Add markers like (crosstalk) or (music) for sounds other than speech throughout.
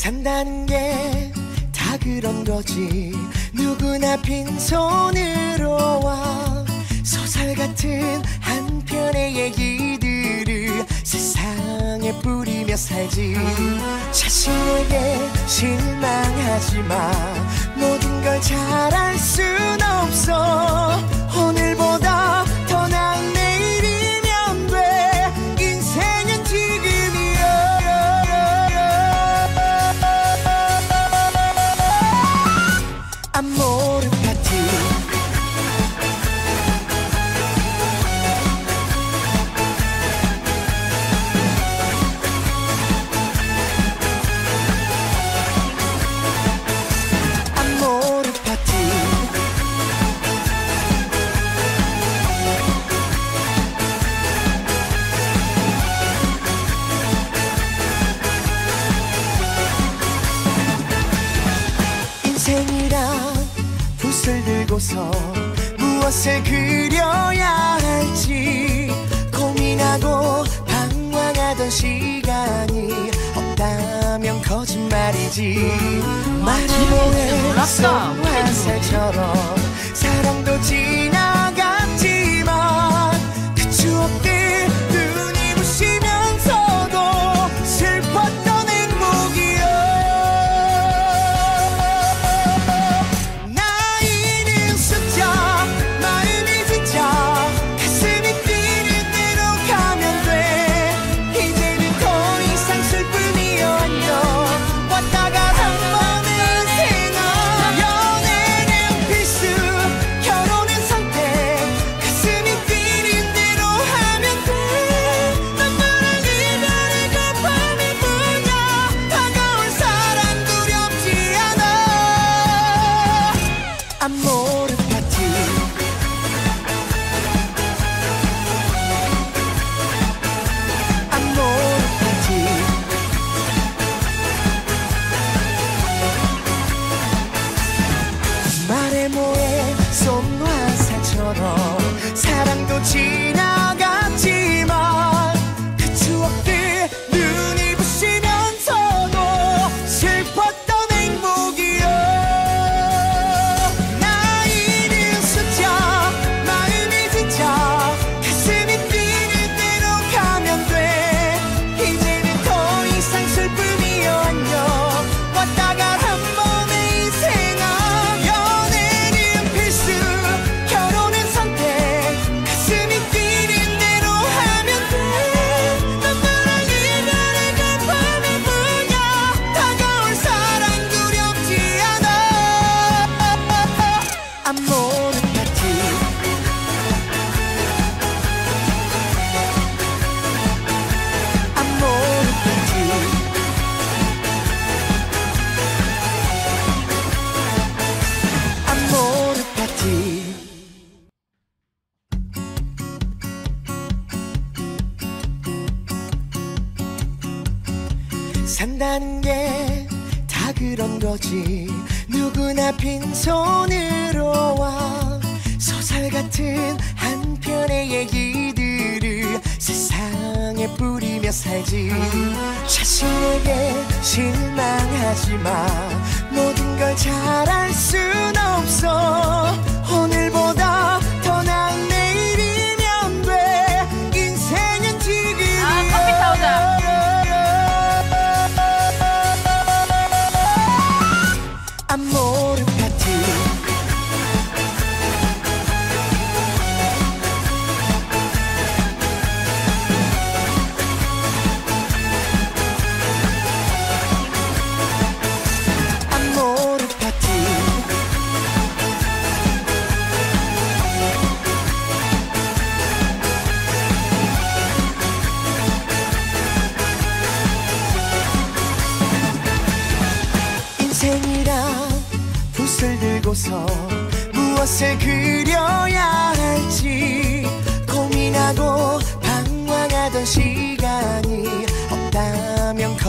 산다는 게 다 그런 거지 누구나 빈손으로 와 소설 같은 한 편의 얘기들을 세상에 뿌리며 살지 자신에게 실망하지 마 모든 걸 잘할 순 없어 오늘 비로소 무엇을 그려야 할지 고민하고 방황하던 시간이 없다면 거짓말이지 마지노의 소환사처럼 사랑도 지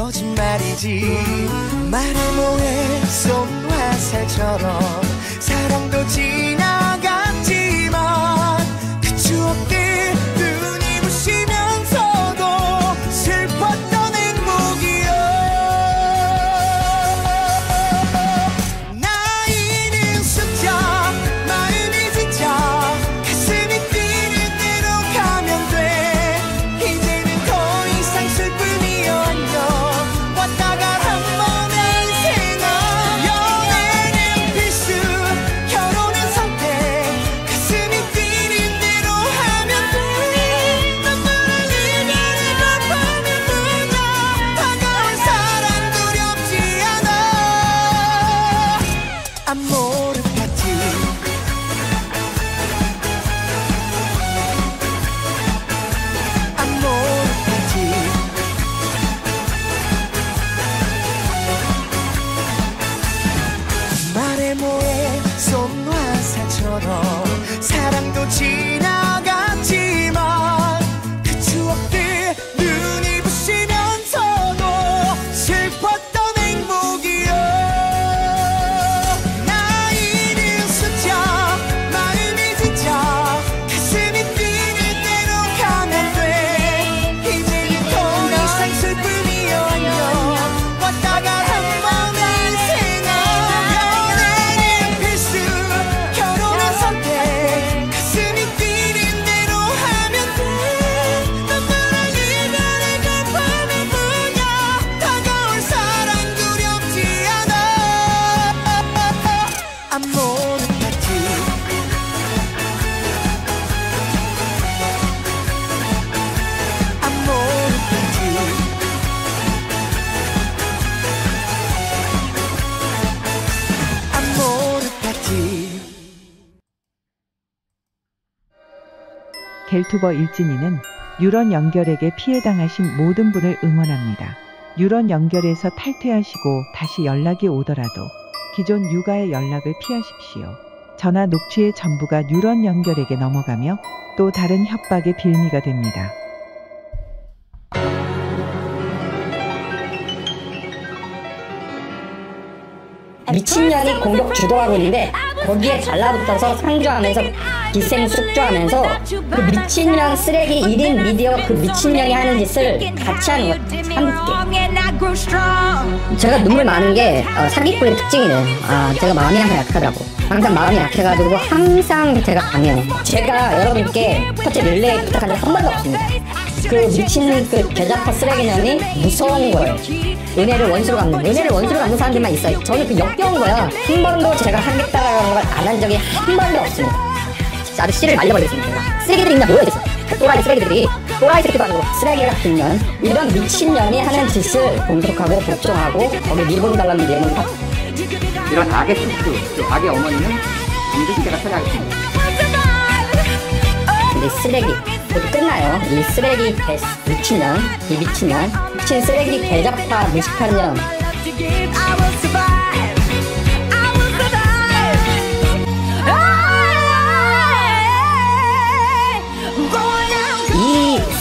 거짓말이지 말을 뭐해 쏜 화살처럼 사랑도 지 유튜버 일진이는 유런 연결에게 피해당하신 모든 분을 응원합니다. 유런 연결에서 탈퇴하시고 다시 연락이 오더라도 기존 육아의 연락을 피하십시오. 전화 녹취의 전부가 유런 연결에게 넘어가며 또 다른 협박의 빌미가 됩니다. 미친년이 공격 주도하고 있는데 거기에 달라붙어서 상주하면서 기생 숙주하면서 그 미친년 쓰레기 1인 미디어 그 미친년이 하는 짓을 같이 하는 것함요 제가 눈물 많은 게 어, 사기꾼의 특징이네요 아 제가 마음이 항상 약하더라고 항상 마음이 약해가지고 항상 제가 강해요 제가 여러분께 첫째 릴레이 부탁한 적한 번도 없습니다 그 미친 그 개자파 쓰레기년이 무서운 거예요 은혜를 원수로 갚는 은혜를 원수로 갚는 사람들만 있어요 저는 그 역겨운 거야 한 번도 제가 하겠다라는 걸 안 한 적이 한 번도 없습니다 진짜 아주 씨를 말려버리겠습니다 쓰레기들이 있나 모여있어 그 또라이 쓰레기들이 또라이 새끼도 아니고 쓰레기 같은 년 이런 미친년이 하는 짓을 공격하고 복종하고 거기 밀고 달라는 얘는 이런 악의 숙주 악의 어머니는 반드시 제가 처리하겠습니다 근데 쓰레기 곧 끝나요 이 쓰레기 미친년 이 미친년 미친 쓰레기 개잡파 무식한 년이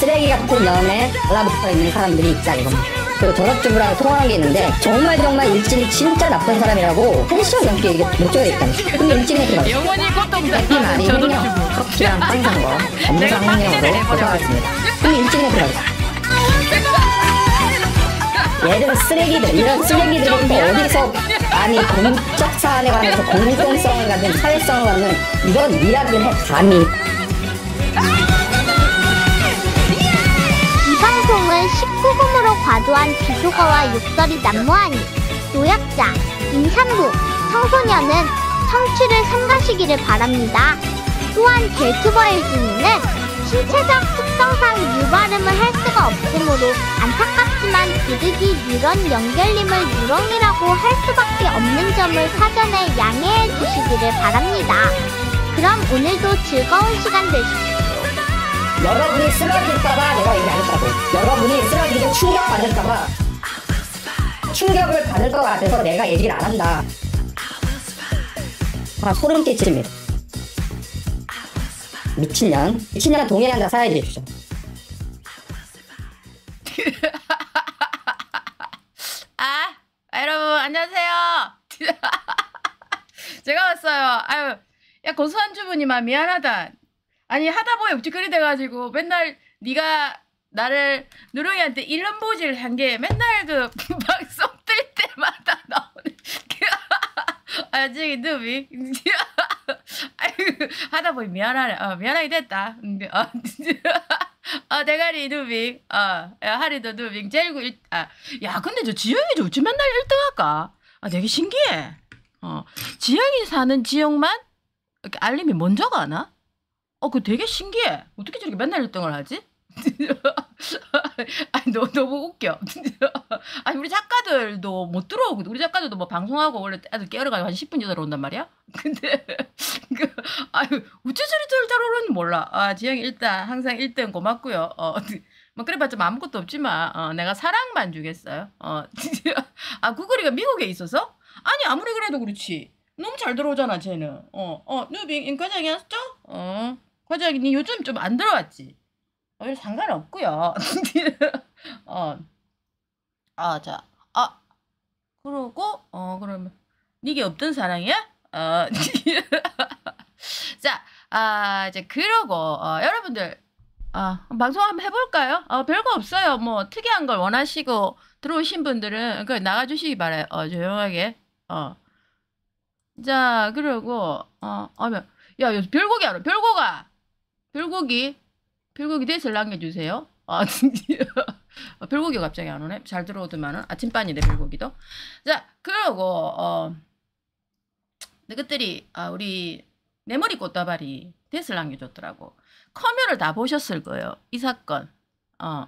쓰레기 같은 년에 달라붙어 있는 사람들이 있다 이겁니다. 그 전업주부랑 통화한 게 있는데 정말 정말 일진이 진짜 나쁜 사람이라고 한시간 넘게 이게 목적이 있다니까 근데 일진이 이렇게 막 영원히 꽃동산 말이 업주부 커피랑 빵산 거검상 항명으로 고생하겠습니다 근데 일진이 이렇게 말이야 예를 들어 쓰레기들 이런 쓰레기들이 또 뭐 어디서 아니 공적 사안에 관해서 공공성을 갖는 사회성을 갖는 이런 이야기를 해 감히 이 방송은 19금으로 과도한 비속어와 욕설이 난무하니 노약자, 임산부, 청소년은 청취를 삼가시기를 바랍니다. 또한 델투버의 진위는 신체적 특성상 유발음을 할 수가 없으므로 안타깝지만 비둘기 뉴런 연결림을 누렁이라고 할 수밖에 없는 점을 사전에 양해해 주시기를 바랍니다. 그럼 오늘도 즐거운 시간 되십시오. 여러분이 쓰러질까봐 내가 얘기 안 했다고. 여러분이 쓰러지고 충격받을까봐 충격을 받을 것 같아서 내가 얘기를 안 한다. 아, 소름 끼칩니다. 미친년. 미친년 동의한다 사야지 주죠. 아, 여러분 안녕하세요. (laughs) 제가 왔어요. 아유, 야 고소한 그 주부님아 미안하다. 아니 하다 보니 욱지거리 돼가지고 맨날 네가 나를 누룽이한테 일름 보질 한게 맨날 그 (laughs) 방송 뜰 때마다 나오는 (laughs) 아직 누비 (laughs) 아이고, 하다 보니 미안하네. 어, 미안하게 됐다. 음, 어, (laughs) 어 대가리 누빙. 어, 야, 하리도 누빙. 제일구 일, 아, 야, 근데 저 지영이 어찌 맨날 1등 할까? 아, 되게 신기해. 어, 지영이 사는 지역만 알림이 먼저 가나? 어, 그 되게 신기해. 어떻게 저렇게 맨날 1등을 하지? (laughs) 아니 너 너무 웃겨. (laughs) 아니 우리 작가들도 못 들어오고 우리 작가들도 뭐 방송하고 원래 애들 깨어러 가고 한 10분 전에 온단 말이야. (laughs) 근데 그 아유 우쭈쭈리쭈리 따로는 몰라. 아 지영이 일단 항상 1등 고맙고요. 어. 뭐 그래봤자 아무것도 없지만 어, 내가 사랑만 주겠어요. 어, 아 구글이가 미국에 있어서? 아니 아무리 그래도 그렇지. 너무 잘 들어오잖아 쟤는. 어, 어, 누빙 과장이 었죠 어, 과장이 니 요즘 좀 안 들어왔지? 별 어, 상관없고요. (laughs) 어, 아, 자, 아, 그러고, 어, 그러면, 니게 없던 사랑이야? 어, (laughs) 자, 아, 이제, 그러고, 어, 여러분들, 아, 방송 한번 해볼까요? 어, 별거 없어요. 뭐, 특이한 걸 원하시고, 들어오신 분들은, 그, 나가주시기 바라요. 어, 조용하게. 어. 자, 그러고, 어, 하 야, 별고기 알아, 별고가! 별고기. 별고기 대슬 남겨주세요. 아, 진짜. (laughs) 별고기가 어, 갑자기 안 오네. 잘 들어오더만은. 아침반이네, 별고기도. 자, 그러고, 어, 그것들이, 아, 우리, 메모리 꽃다발이 대슬 남겨줬더라고. 커뮤를 다 보셨을 거예요. 이 사건. 어,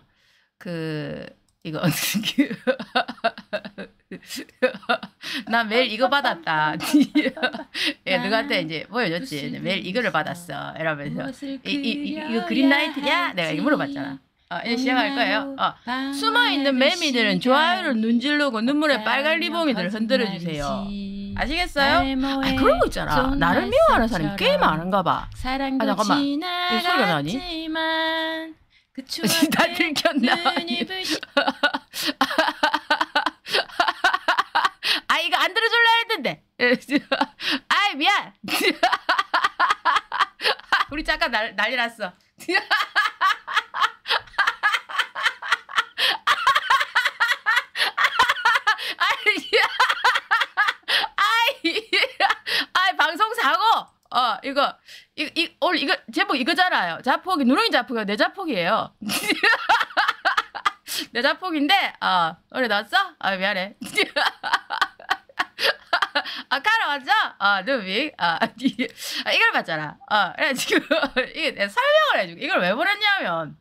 그, 이거, (laughs) (laughs) 나 매일 이거 받았다. (laughs) 예, 누구한테 이제 보여줬지. 매일 이거를 받았어. 이러면서 이, 이, 이, 거 그린라이트냐? 내가 물어봤잖아. 어, 이제 시작할 거예요. 어, 숨어있는 매미들은 좋아요를 눈질르고 눈물에 빨간 리봉이들 흔들어주세요. 아시겠어요? 아, 그런 거 있잖아. 나를 미워하는 사람이 꽤 많은가 봐. 아, 잠깐만. 이 소리가 나니? 그 (laughs) 다 들켰나? 안 들어줄라 했는데. (laughs) 아이 미안. (laughs) 우리 잠깐 날, 난리 났어. (laughs) 어 이거 이이 오늘 이거 제목 이거잖아요 자폭이 누렁이 자폭이요 내 자폭이에요 내 자폭인데 어 노래 나왔어 아 미안해 아, 카라 맞죠? 아, 누빅. 아, 이걸 봤잖아. 아, 그래, 지금, 이게 설명을 해주고, 이걸 왜 보냈냐면,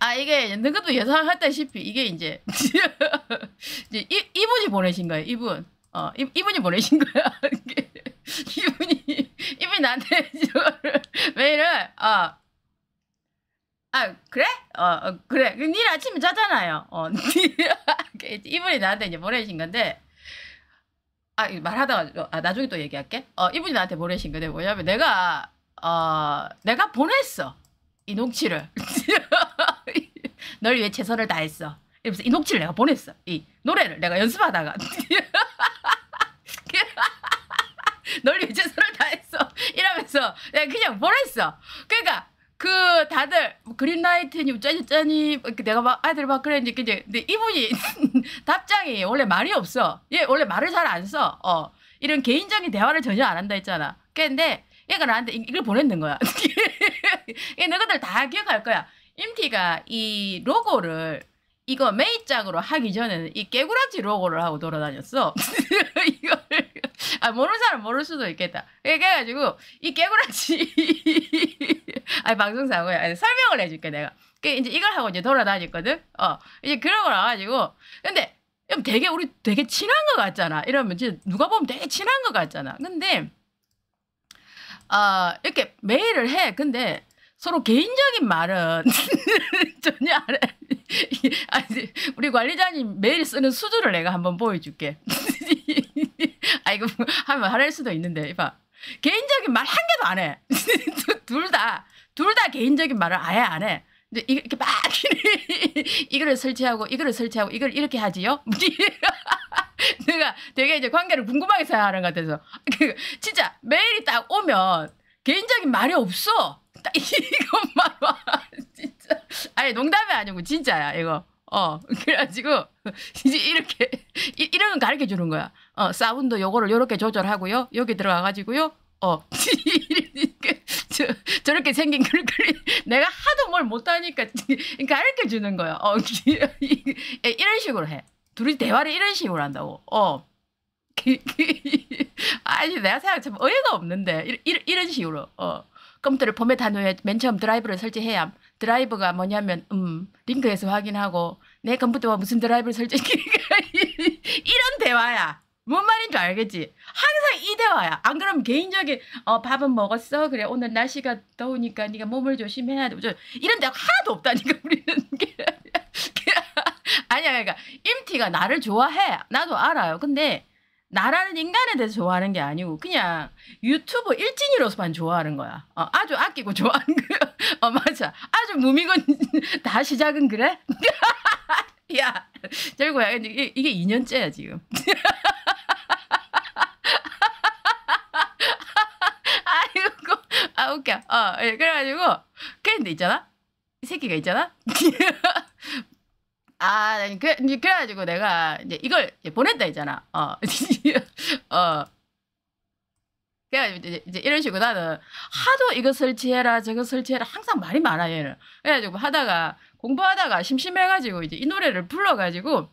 아, 이게, 능급도 예상했다시피, 이게 이제, (laughs) 이제 이, 이분이 보내신 거예요, 이분. 어, 이, 이분이 보내신 거야. (laughs) 이분이, 이분이 나한테 메일을, 어, 아, 그래? 어, 어 그래. 니 아침에 자잖아요. 어, (laughs) 이분이 나한테 이제 보내신 건데, 아 말하다가 아, 나중에 또 얘기할게. 어 이분이 나한테 보내신 건데 뭐냐면 내가 어 내가 보냈어 이 녹취를 (laughs) 널 위해 최선을 다했어. 이러면서 이 녹취를 내가 보냈어. 이 노래를 내가 연습하다가 (laughs) 널 위해 최선을 다했어. 이러면서 내가 그냥 보냈어. 그러니까 그 다들 뭐 그린라이트님 니 짜니짜니 뭐 내가 막 아이들 막 그랬는데 그제 근데 이분이 (laughs) 답장이 원래 말이 없어. 얘 원래 말을 잘 안 써. 어 이런 개인적인 대화를 전혀 안 한다 했잖아. 근데 얘가 나한테 이걸 보냈는 거야. (laughs) 얘 너희들 다 기억할 거야. 임티가 이 로고를 이거 메이짱으로 하기 전에는 이 깨구라치 로고를 하고 돌아다녔어. (laughs) 이걸 아 모르는 사람 모를 수도 있겠다. 그래가지고 이 깨구라치 (laughs) 아 방송사고야. 설명을 해줄게 내가. 그 이제 이걸 하고 이제 돌아다녔거든. 어 이제 그런 걸 와가지고 근데 되게 우리 되게 친한 것 같잖아. 이러면 이제 누가 보면 되게 친한 것 같잖아. 근데 아 어, 이렇게 메일을 해. 근데 서로 개인적인 말은 (laughs) 전혀 안 해. (laughs) 우리 관리자님 매일 쓰는 수두를 내가 한번 보여줄게. 아 이거 하면 화낼 수도 있는데 이봐 개인적인 말 한 개도 안 해. (laughs) 둘다둘 다 개인적인 말을 아예 안 해. 근데 이렇게 막 (laughs) 이거를 설치하고 이거를 설치하고 이걸 이렇게 하지요. 내가 되게 이제 관계를 궁금하게 생각하는 것 같아서 그, 진짜 메일이 딱 오면 개인적인 말이 없어. 딱 이것만 (laughs) 아니 농담이 아니고 진짜야 이거. 어 (laughs) 그래가지고 이제 이렇게 이, 이런 건 가르쳐 주는 거야. 어 사운드 요거를 요렇게 조절하고요. 여기 들어가가지고요. 어 (laughs) 저, 저렇게 생긴 글글 내가 하도 뭘 못하니까 가르쳐 주는 거야. 어 이런 식으로 해. 둘이 대화를 이런 식으로 한다고. 어. 아니 내가 생각 참 어이가 없는데 이런, 이런 식으로 어 컴퓨터를 포맷한 후에 맨 처음 드라이브를 설치해야 드라이버가 뭐냐면 음 링크에서 확인하고 내 컴퓨터와 무슨 드라이브를 설정했는가 (laughs) 이런 대화야. 뭔 말인 줄 알겠지? 항상 이 대화야. 안 그러면 개인적인 어 밥은 먹었어? 그래 오늘 날씨가 더우니까 네가 몸을 조심해야 돼. 이런 대화 하나도 없다니까 우리는. (laughs) 아니야 그러니까 임티가 나를 좋아해. 나도 알아요. 근데 나라는 인간에 대해서 좋아하는 게 아니고 그냥 유튜브 일진이로서만 좋아하는 거야. 어, 아주 아끼고 좋아하는 거야. (laughs) 어, 맞아. 아주 무미건 (laughs) 다 시작은 그래? (laughs) 야, 절구야. 이게, 이게 2년째야 지금. 아이고, 아 웃겨. 어, 예, 그래가지고 그런데 있잖아. 이 새끼가 있잖아. 아, 그래, 그래가지고 내가 이제 이걸 이제 보냈다 했잖아. 어, (laughs) 어. 그래가지고 이제, 이제 이런 식으로 나는 하도 이거 설치해라, 저거 설치해라 항상 말이 많아 얘는. 그래가지고 하다가 공부하다가 심심해가지고 이제 이 노래를 불러가지고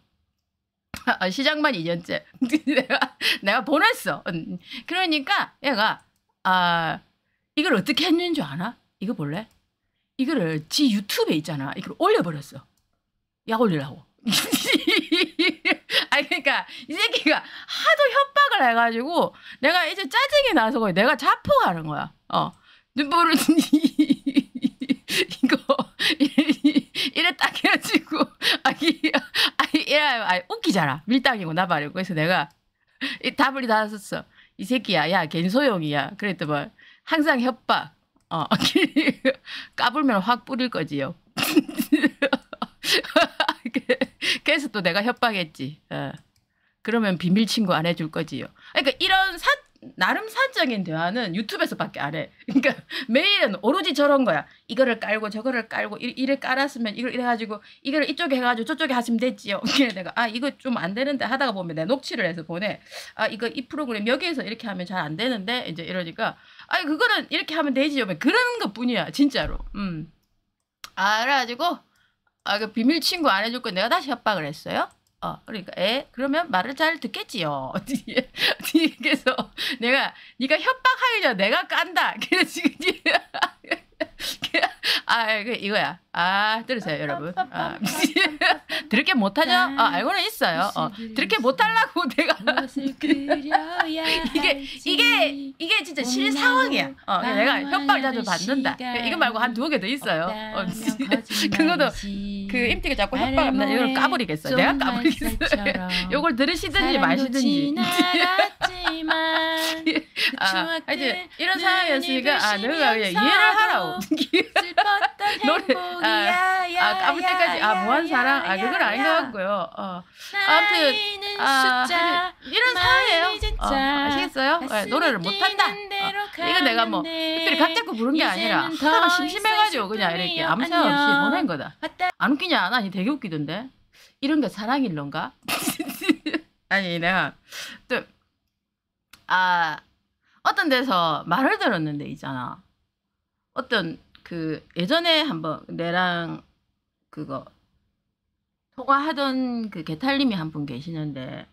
아, 아 시작만 2년째 (laughs) 내가 내가 보냈어. 음. 그러니까 얘가 아 이걸 어떻게 했는 지 아나? 이거 볼래? 이거를 지 유튜브에 있잖아. 이걸 올려버렸어. 약올리라고 (laughs) 아니 그러니까 이 새끼가 하도 협박을 해가지고 내가 이제 짜증이 나서 거의 내가 자포가는 거야. 어 눈물을 (laughs) 이거 (laughs) 이랬다 해가지고 아니 아니 이래 아니 웃기잖아 밀당이고 나발이고 그래서 내가 이 답을 다 썼어. 이 새끼야 야 괜히 소용이야. 그랬더만 항상 협박. 어 까불면 확 뿌릴 거지요. (laughs) 그래서 또 내가 협박했지. 어. 그러면 비밀 친구 안 해줄 거지요. 그러니까 이런 사, 나름 사적인 대화는 유튜브에서밖에 안 해. 그러니까 메일은 오로지 저런 거야. 이거를 깔고 저거를 깔고 이, 를 깔았으면 이걸 이래 가지고 이걸 이쪽에 해가지고 저쪽에 하시면 됐지요. (laughs) 그래 내가 아 이거 좀 안 되는데 하다가 보면 내 녹취를 해서 보내. 아 이거 이 프로그램 여기에서 이렇게 하면 잘 안 되는데 이제 이러니까 아 그거는 이렇게 하면 되지요. 뭐 그런 것뿐이야 진짜로. 음. 알아가지고 아, 그 비밀 친구 안 해줄 거 내가 다시 협박을 했어요? 어, 그러니까 에 그러면 말을 잘 듣겠지요. (laughs) 뒤에 뒤에서 내가 네가 협박하려 내가 깐다. (laughs) 그래서 지금 (laughs) 아, 그 이거야. 아, 들으세요, 여러분. 아, (laughs) 들을게 못하죠? 어, 알고는 있어요. 어, 들을게 못하려고 (laughs) 내가. 이게, 이게, 이게 진짜 실 상황이야. 어, 내가 협박을 자주 받는다. 이거 말고 한 두 개 더 있어요. 어, 그거도. 그 MT가 음. 자꾸 협박을 나 이걸 까버리겠어. 내가 까버리겠어. (laughs) 요걸 들으시든지 마시든지. (laughs) 예. 그 아, 하여튼 이런 상황이었으니까 아 너가 이해를 하라고 (laughs) 노래 아, 아 까불 때까지 아 무한 사랑 아 그건 아닌 것 같고요 어 아무튼 아 이런 상황이에요 어, 아시겠어요 네, 노래를 못한다 어, 이거 내가 뭐 특별히 각 잡고 부른 게 아니라 하다가 심심해가지고 그냥 이렇게 아무 생각 없이 보낸 거다 안 웃기 웃기냐? 나 되게 웃기던데. 이런 게 사랑일런가? (laughs) 아니 내가 또 아 어떤 데서 말을 들었는데 있잖아. 어떤 그 예전에 한번 내랑 그거 통화하던 그 개탈님이 한 분 계시는데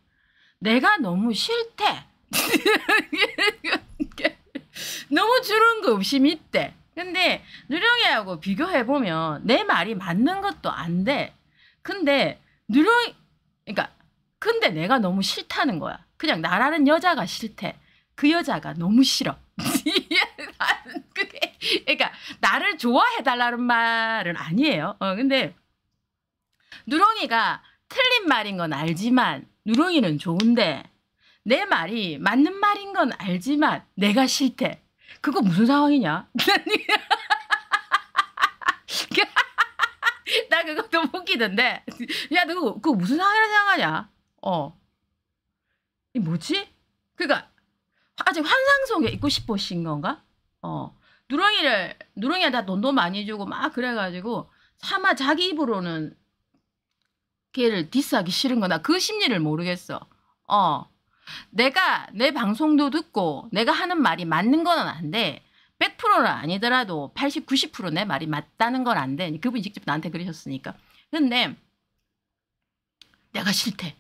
내가 너무 싫대. (laughs) 너무 주는 거 없이 믿대. 근데 누령이하고 비교해보면 내 말이 맞는 것도 안 돼. 근데 누령이, 그러니까, 근데 내가 너무 싫다는 거야. 그냥 나라는 여자가 싫대. 그 여자가 너무 싫어. (laughs) 그게, 그러니까 나를 좋아해달라는 말은 아니에요. 어, 근데 누렁이가 틀린 말인 건 알지만 누렁이는 좋은데 내 말이 맞는 말인 건 알지만 내가 싫대. 그거 무슨 상황이냐? (laughs) 나 그거 너무 웃기던데. 야, 너 그거 무슨 상황이라 생각하냐? 어. 이 뭐지? 그니까, 아직 환상 속에 있고 싶으신 건가? 어. 누렁이를, 누렁이한테 돈도 많이 주고 막 그래가지고, 차마 자기 입으로는 걔를 디스하기 싫은 거나 그 심리를 모르겠어. 어. 내가 내 방송도 듣고 내가 하는 말이 맞는 건안데 100%는 아니더라도 80, 90%내 말이 맞다는 건 안 돼. 그분이 직접 나한테 그러셨으니까. 근데 내가 싫대.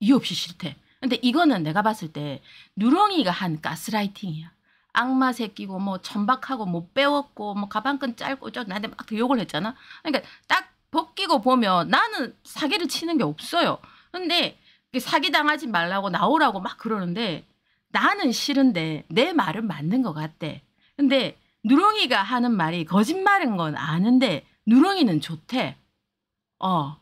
이유 없이 싫대. 근데 이거는 내가 봤을 때 누렁이가 한 가스라이팅이야. 악마 새끼고 뭐 천박하고 못 뭐 배웠고 뭐 가방끈 짧고 저 나한테 막 욕을 했잖아. 그러니까 딱 벗기고 보면 나는 사기를 치는 게 없어요. 근데 사기당하지 말라고 나오라고 막 그러는데 나는 싫은데 내 말은 맞는 것 같대. 근데 누렁이가 하는 말이 거짓말인 건 아는데 누렁이는 좋대. 어.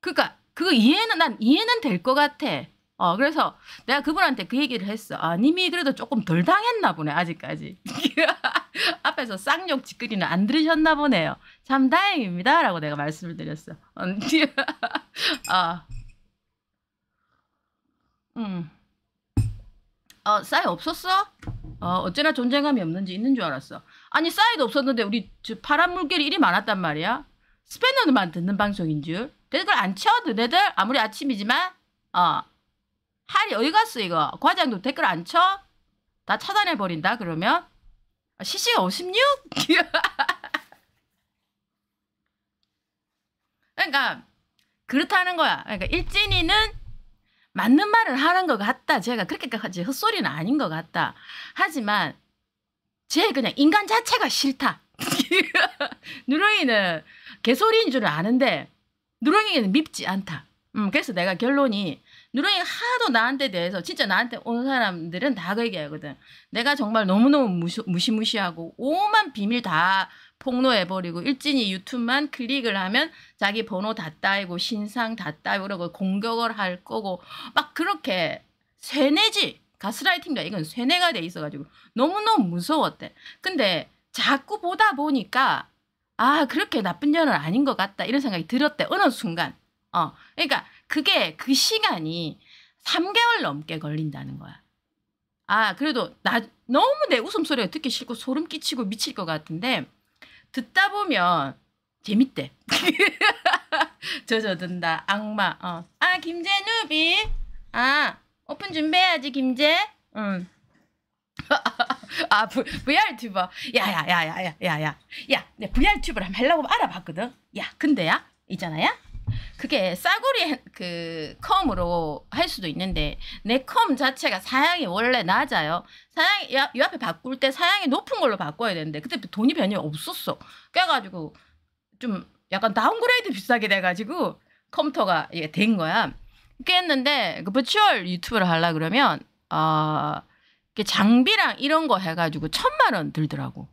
그니까 그거 이해는 난 이해는 될 것 같아. 어 그래서 내가 그분한테 그 얘기를 했어. 아 님이 그래도 조금 덜 당했나 보네 아직까지. (laughs) 앞에서 쌍욕 짓거리는 안 들으셨나 보네요. 참 다행입니다. 라고 내가 말씀을 드렸어. 언니. (laughs) 아. 음. 어, 싸이 없었어? 어, 어찌나 존재감이 없는지 있는 줄 알았어. 아니, 싸이도 없었는데 우리 저 파란 물결이 일이 많았단 말이야. 스페너만 듣는 방송인 줄. 그걸 안 쳐도 애들 아무리 아침이지만 어. 할이 어디 갔어 이거? 과장도 댓글 안 쳐? 다 차단해 버린다 그러면? 아, CC가 56? (laughs) 그러니까 그렇다는 거야. 그러니까 일진이는 맞는 말을 하는 것 같다. 제가 그렇게까지 헛소리는 아닌 것 같다. 하지만 제 그냥 인간 자체가 싫다. (laughs) 누렁이는 개소리인 줄 아는데 누렁이는 밉지 않다. 음, 그래서 내가 결론이 누렁이 하도 나한테 대해서 진짜 나한테 온 사람들은 다그 얘기하거든. 내가 정말 너무너무 무시, 무시무시하고 오만 비밀 다 폭로해버리고 일진이 유튜브만 클릭을 하면 자기 번호 다 따이고 신상 다 따이고 그러고 공격을 할 거고 막 그렇게 쇠뇌지 가스라이팅이다 이건 쇠뇌가 돼 있어가지고 너무너무 무서웠대. 근데 자꾸 보다 보니까 아 그렇게 나쁜 년은 아닌 것 같다 이런 생각이 들었대 어느 순간. 어 그러니까 그게 그 시간이 3개월 넘게 걸린다는 거야. 아 그래도 나 너무 내 웃음소리가 듣기 싫고 소름 끼치고 미칠 것 같은데 듣다 보면 재밌대. 젖어든다. (laughs) 악마. 어. 아 김재 누비. 아 오픈 준비해야지 김재. 응. (laughs) 아 v, VR 튜버. 야야야야야야야. 야, 내 VR 튜브를 한번 하려고 알아봤거든. 야 근데야 있잖아요. 그게 싸구리 그 컴으로 할 수도 있는데 내 컴 자체가 사양이 원래 낮아요. 사양 이 앞에 바꿀 때 사양이 높은 걸로 바꿔야 되는데 그때 돈이 변이 없었어. 그래가지고 좀 약간 다운그레이드 비싸게 돼가지고 컴퓨터가 이게 된 거야. 그랬는데 그 버추얼 유튜브를 하려 그러면 아 어, 장비랑 이런 거 해가지고 천만 원 들더라고.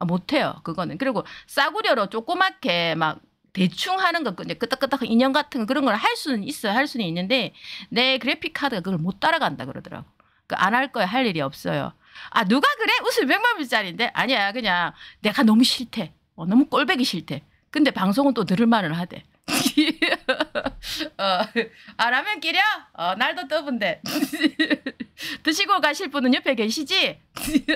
아, 못해요 그거는 그리고 싸구려로 조그맣게 막 대충 하는 것, 끄덕끄덕 인형 같은 그런 걸 할 수는 있어요. 할 수는 있는데 내 그래픽 카드가 그걸 못 따라간다 그러더라고. 그 그러니까 안할 거야. 할 일이 없어요. 아 누가 그래? 옷을 100만 불짜리인데? 아니야 그냥 내가 너무 싫대. 어, 너무 꼴배기 싫대. 근데 방송은 또 들을 만은 하대. (laughs) 어, 아 라면 끼려? 어, 날도 더운데. (laughs) 드시고 가실 분은 옆에 계시지? (laughs)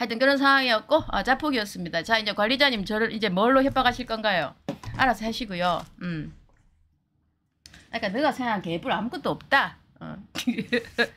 하여튼 그런 상황이었고 어, 자폭이었습니다. 자 이제 관리자님 저를 이제 뭘로 협박하실 건가요? 알아서 하시고요. 음. 그러니까 내가 생각한 개뿔 아무것도 없다. 어. (laughs)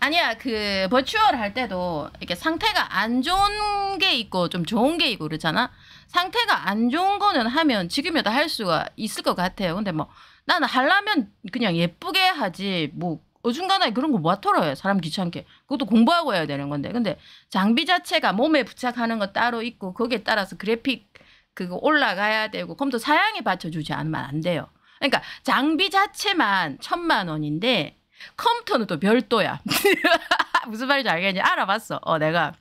아니야 그 버추얼 할 때도 이렇게 상태가 안 좋은 게 있고 좀 좋은 게 있고 그러잖아 상태가 안 좋은 거는 하면 지금이라도 할 수가 있을 것 같아요 근데 뭐 나는 하려면 그냥 예쁘게 하지 뭐 어중간하게 그런 거뭐아털어요 사람 귀찮게. 그것도 공부하고 해야 되는 건데. 근데 장비 자체가 몸에 부착하는 거 따로 있고 거기에 따라서 그래픽 그거 올라가야 되고 컴퓨터 사양에 받쳐주지 않으면 안 돼요. 그러니까 장비 자체만 천만 원인데 컴퓨터는 또 별도야. (laughs) 무슨 말인지 알겠니? 알아봤어. 어 내가.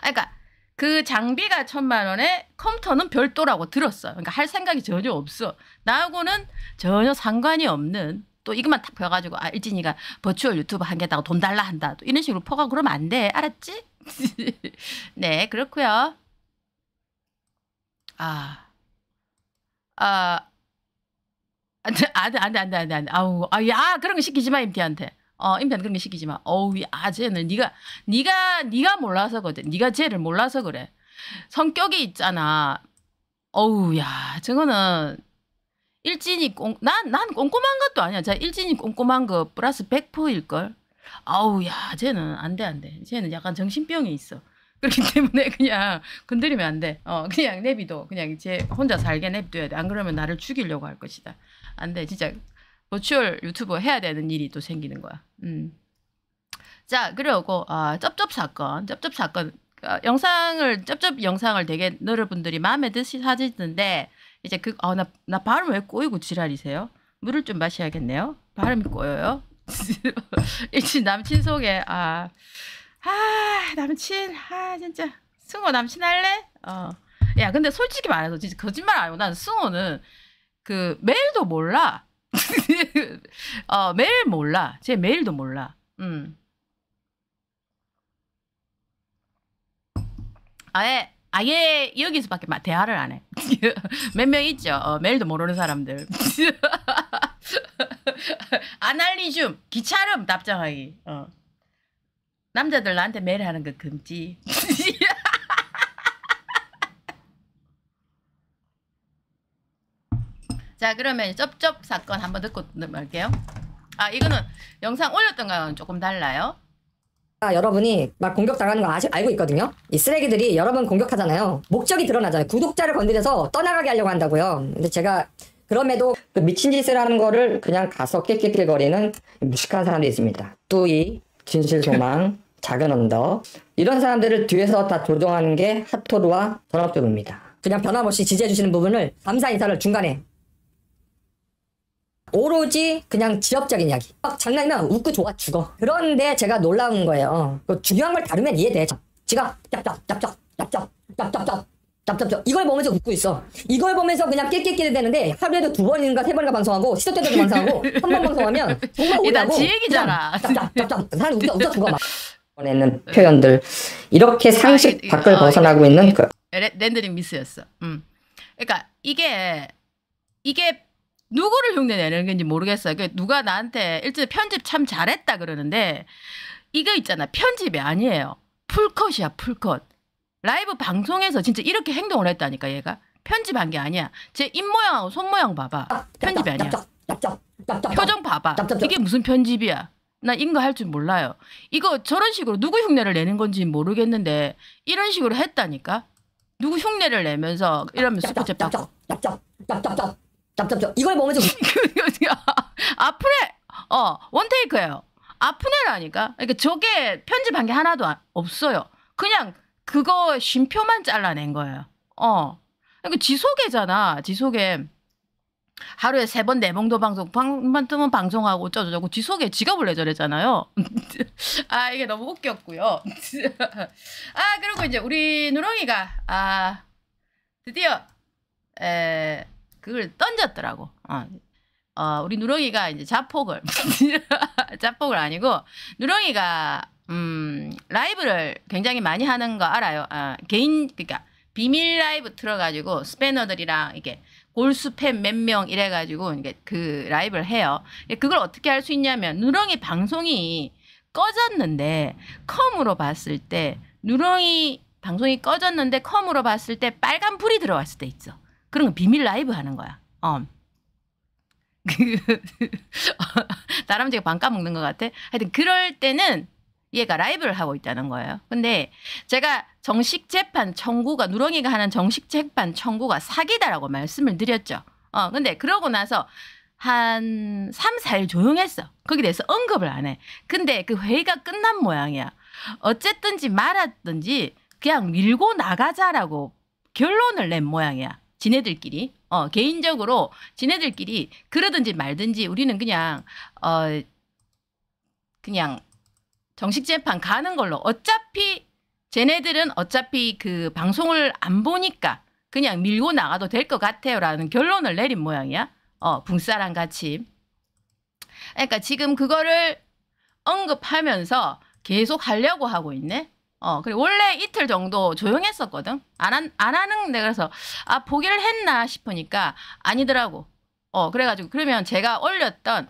그러니까 그 장비가 천만 원에 컴퓨터는 별도라고 들었어. 그러니까 할 생각이 전혀 없어. 나하고는 전혀 상관이 없는 또 이것만 탁 배워가지고 아 일진이가 버추얼 유튜브 하겠다고 돈 달라 한다. 또 이런 식으로 포가 그러면 안 돼. 알았지? (laughs) 네 그렇고요. 아. 아. 안돼 안돼 안돼 안돼 안돼 안돼 아우 아야 아, 그런 거 시키지 마 임태한테 어 임태한테 그런 거 시키지 마 어우 아 쟤는 네가 네가 네가 몰라서거든 네가 쟤를 몰라서 그래 성격이 있잖아 어우 야 저거는 일진이 꼼, 난, 난 꼼꼼한 것도 아니야. 자, 일진이 꼼꼼한 거 플러스 100%일걸? 아우, 야, 쟤는 안 돼, 안 돼. 쟤는 약간 정신병이 있어. 그렇기 (laughs) 때문에 그냥 건드리면 안 돼. 어, 그냥 내비둬. 그냥 쟤 혼자 살게 내비둬야 돼. 안 그러면 나를 죽이려고 할 것이다. 안 돼. 진짜 버추얼 유튜버 해야 되는 일이 또 생기는 거야. 음. 자, 그리고, 아, 쩝쩝 사건. 쩝쩝 사건. 어, 영상을, 쩝쩝 영상을 되게 여러분들이 마음에 드시, 하시는데, 이제 그 어 나나 아, 발음 왜 꼬이고 지랄이세요? 물을 좀 마셔야겠네요. 발음이 꼬여요. 일진 (laughs) 남친 속에 아, 아 남친 아 진짜 승호 남친 할래? 어. 야 근데 솔직히 말해서 진짜 거짓말 아니고 난 승호는 그 메일도 몰라. (laughs) 어 메일 몰라. 제 메일도 몰라. 음. 아예 아예 여기서밖에 대화를 안 해. (laughs) 몇 명 있죠. 어, 메일도 모르는 사람들. (laughs) 아날리즘, 기차름 답장하기. 어. 남자들 나한테 메일 하는 거 금지. (laughs) 자 그러면 쩝쩝 사건 한번 듣고 넘어갈게요. 아 이거는 영상 올렸던 거랑 조금 달라요. 아, 여러분이 막 공격당하는 거 아시, 알고 있거든요. 이 쓰레기들이 여러 분 공격하잖아요. 목적이 드러나잖아요. 구독자를 건드려서 떠나가게 하려고 한다고요. 근데 제가 그럼에도 그 미친 짓을 하는 거를 그냥 가서 깨끼낄거리는 무식한 사람도 있습니다. 또 이 진실소망, (laughs) 작은 언덕 이런 사람들을 뒤에서 다 조종하는 게 핫토르와 전업주부입니다. 그냥 변함없이 지지해주시는 부분을 감사 인사를 중간에 오로지 그냥 지엽적인 이야기. 막 장난이면 웃고 좋아 죽어. 그런데 제가 놀라운 거예요. 그 중요한 걸 다루면 이해돼. 지가 짭짭짭짭짭짭짭짭짭짭짭짭 이걸 보면서 웃고 있어. 이걸 보면서 그냥 깨깨깨 되는데 하루에도 두 번인가 세 번인가 방송하고 시도 때도 방송하고 (laughs) 한 번 방송하면 정말 오라고. 지 얘기잖아. 짭짭짭짭. 사람 웃겨 웃겨 죽어 막. (laughs) 보내는 표현들 이렇게 상식 아, 밖을 어, 벗어나고 있는 그 렌드링 미스였어. 음. 그러니까 이게 이게 누구를 흉내 내는 건지 모르겠어요. 그 누가 나한테 일제 편집 참 잘했다 그러는데 이거 있잖아. 편집이 아니에요. 풀컷이야, 풀컷. 라이브 방송에서 진짜 이렇게 행동을 했다니까 얘가. 편집한 게 아니야. 제 입모양하고 손모양 봐봐. 편집이 아니야. 표정 봐봐. 이게 무슨 편집이야. 나 이거 할줄 몰라요. 이거 저런 식으로 누구 흉내를 내는 건지 모르겠는데 이런 식으로 했다니까. 누구 흉내를 내면서 이러면 서 슈퍼챗 고 짭짭짭. 이걸 먹으면 (laughs) 그러니까 아프네. 어 원테이크예요. 아프네라니까. 그러니까 저게 편집한 게 하나도 없어요. 그냥 그거 쉼표만 잘라낸 거예요. 어. 그러니까 지속에잖아. 지속에 하루에 세번네 번도 방송 방만 뜨면 방송하고 어쩌저쩌고 지속에 지갑을 내저랬잖아요. (laughs) 아 이게 너무 웃겼고요. (laughs) 아 그리고 이제 우리 누렁이가 아 드디어 에 그걸 던졌더라고. 어. 어, 우리 누렁이가 이제 자폭을, (laughs) 자폭을 아니고, 누렁이가, 음, 라이브를 굉장히 많이 하는 거 알아요. 어, 개인, 그니까, 비밀 라이브 틀어가지고, 스패너들이랑, 이게, 골수팬 몇 명 이래가지고, 이게 그 라이브를 해요. 그걸 어떻게 할 수 있냐면, 누렁이 방송이 꺼졌는데, 컴으로 봤을 때, 누렁이 방송이 꺼졌는데, 컴으로 봤을 때, 빨간 불이 들어왔을 때 있어. 그런 거 비밀 라이브 하는 거야. 어. 다람쥐가 (laughs) 그, 반 까먹는 것 같아. 하여튼 그럴 때는 얘가 라이브를 하고 있다는 거예요. 근데 제가 정식 재판 청구가 누렁이가 하는 정식 재판 청구가 사기다라고 말씀을 드렸죠. 어, 근데 그러고 나서 한 3, 4일 조용했어. 거기 대해서 언급을 안 해. 근데 그 회의가 끝난 모양이야. 어쨌든지 말았든지 그냥 밀고 나가자라고 결론을 낸 모양이야. 지네들끼리 어, 개인적으로 지네들끼리 그러든지 말든지 우리는 그냥 어, 그냥 정식 재판 가는 걸로 어차피 쟤네들은 어차피 그 방송을 안 보니까 그냥 밀고 나가도 될 것 같아요라는 결론을 내린 모양이야. 어, 붕사랑 같이. 그러니까 지금 그거를 언급하면서 계속 하려고 하고 있네. 어, 그리고 원래 이틀 정도 조용했었거든. 안, 한, 안 하는, 내가 그래서, 아, 포기를 했나 싶으니까 아니더라고. 어, 그래가지고 그러면 제가 올렸던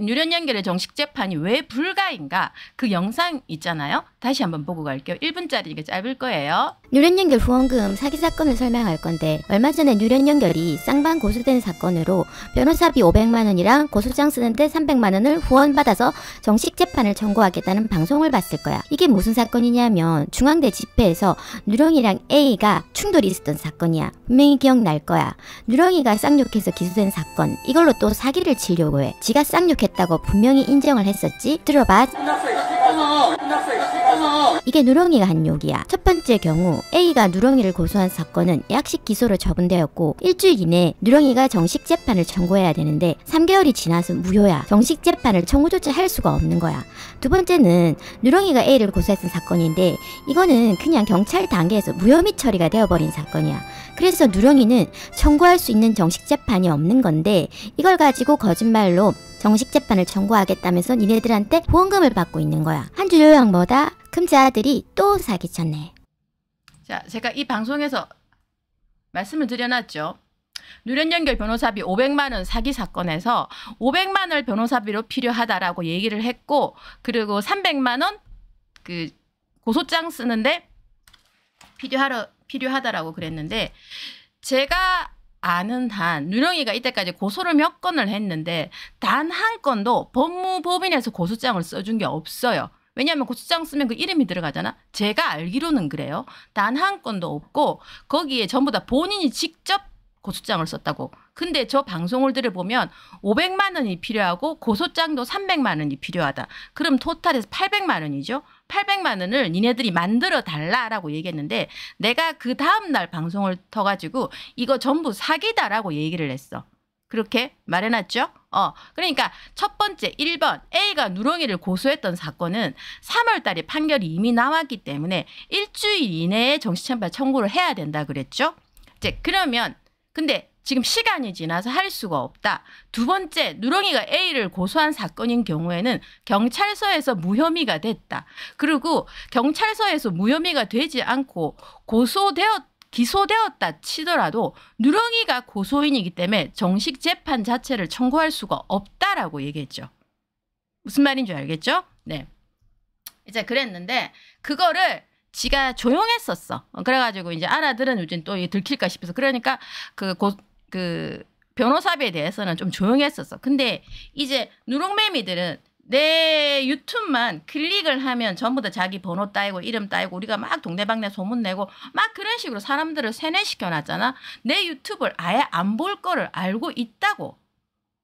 뉴런 연결의 정식 재판이 왜 불가인가 그 영상 있잖아요. 다시 한번 보고 갈게요. 1분짜리니까 짧을 거예요. 뉴런 연결 후원금 사기 사건을 설명할 건데 얼마 전에 뉴런 연결이 쌍방 고소된 사건으로 변호사비 500만 원이랑 고소장 쓰는데 300만 원을 후원받아서 정식 재판을 청구하겠다는 방송을 봤을 거야. 이게 무슨 사건이냐면 중앙대 집회에서 뉴런이랑 A가 충돌이 있었던 사건이야. 분명히 기억날 거야. 뉴런이가 쌍욕해서 기소된 사건 건 이걸로 또 사기를 치려고 해. 지가 쌍욕했다고 분명히 인정을 했었지. 들어봐. 이게 누렁이가 한 욕이야. 첫 번째 경우 A가 누렁이를 고소한 사건은 약식 기소로 처분되었고 일주일 이내 누렁이가 정식 재판을 청구해야 되는데 3개월이 지나서 무효야. 정식 재판을 청구조차 할 수가 없는 거야. 두 번째는 누렁이가 A를 고소했던 사건인데 이거는 그냥 경찰 단계에서 무혐의 처리가 되어버린 사건이야. 그래서 누렁이는 청구할 수 있는 정식 재판이 없는 건데 이걸 가지고 거짓말로 정식 재판을 청구하겠다면서 니네들한테 보험금을 받고 있는 거야. 한줄 요약 뭐다? 금자들이 또 사기쳤네. 자, 제가 이 방송에서 말씀을 드려놨죠. 누련연결 변호사비 500만 원 사기 사건에서 500만 원 변호사비로 필요하다라고 얘기를 했고 그리고 300만 원 그 고소장 쓰는데 필요하러 필요하다라고 그랬는데 제가 아는 한 누렁이가 이때까지 고소를 몇 건을 했는데 단 한 건도 법무법인에서 고소장을 써준 게 없어요. 왜냐하면 고추장 그 쓰면 그 이름이 들어가잖아. 제가 알기로는 그래요. 단 한 건도 없고 거기에 전부 다 본인이 직접 고추장을 그 썼다고. 근데 저 방송을 들어보면 500만 원이 필요하고 고소장도 그 300만 원이 필요하다. 그럼 토탈에서 800만 원이죠. 800만 원을 니네들이 만들어 달라라고 얘기했는데 내가 그 다음 날 방송을 터 가지고 이거 전부 사기다라고 얘기를 했어. 그렇게 말해놨죠. 어, 그러니까 첫 번째 1번 A가 누렁이를 고소했던 사건은 3월 달에 판결이 이미 나왔기 때문에 일주일 이내에 정시청발 청구를 해야 된다 그랬죠. 이제 그러면 근데 지금 시간이 지나서 할 수가 없다. 두 번째, 누렁이가 A를 고소한 사건인 경우에는 경찰서에서 무혐의가 됐다. 그리고 경찰서에서 무혐의가 되지 않고 고소되었 기소되었다 치더라도 누렁이가 고소인이기 때문에 정식 재판 자체를 청구할 수가 없다라고 얘기했죠. 무슨 말인 줄 알겠죠? 네. 이제 그랬는데 그거를 지가 조용했었어. 어, 그래가지고 이제 알아들은 요즘 또 들킬까 싶어서 그러니까 그그 그 변호사비에 대해서는 좀 조용했었어. 근데 이제 누렁매미들은 내 유튜브만 클릭을 하면 전부 다 자기 번호 따이고 이름 따이고 우리가 막 동네방네 소문내고 막 그런 식으로 사람들을 세뇌시켜 놨잖아. 내 유튜브를 아예 안 볼 거를 알고 있다고.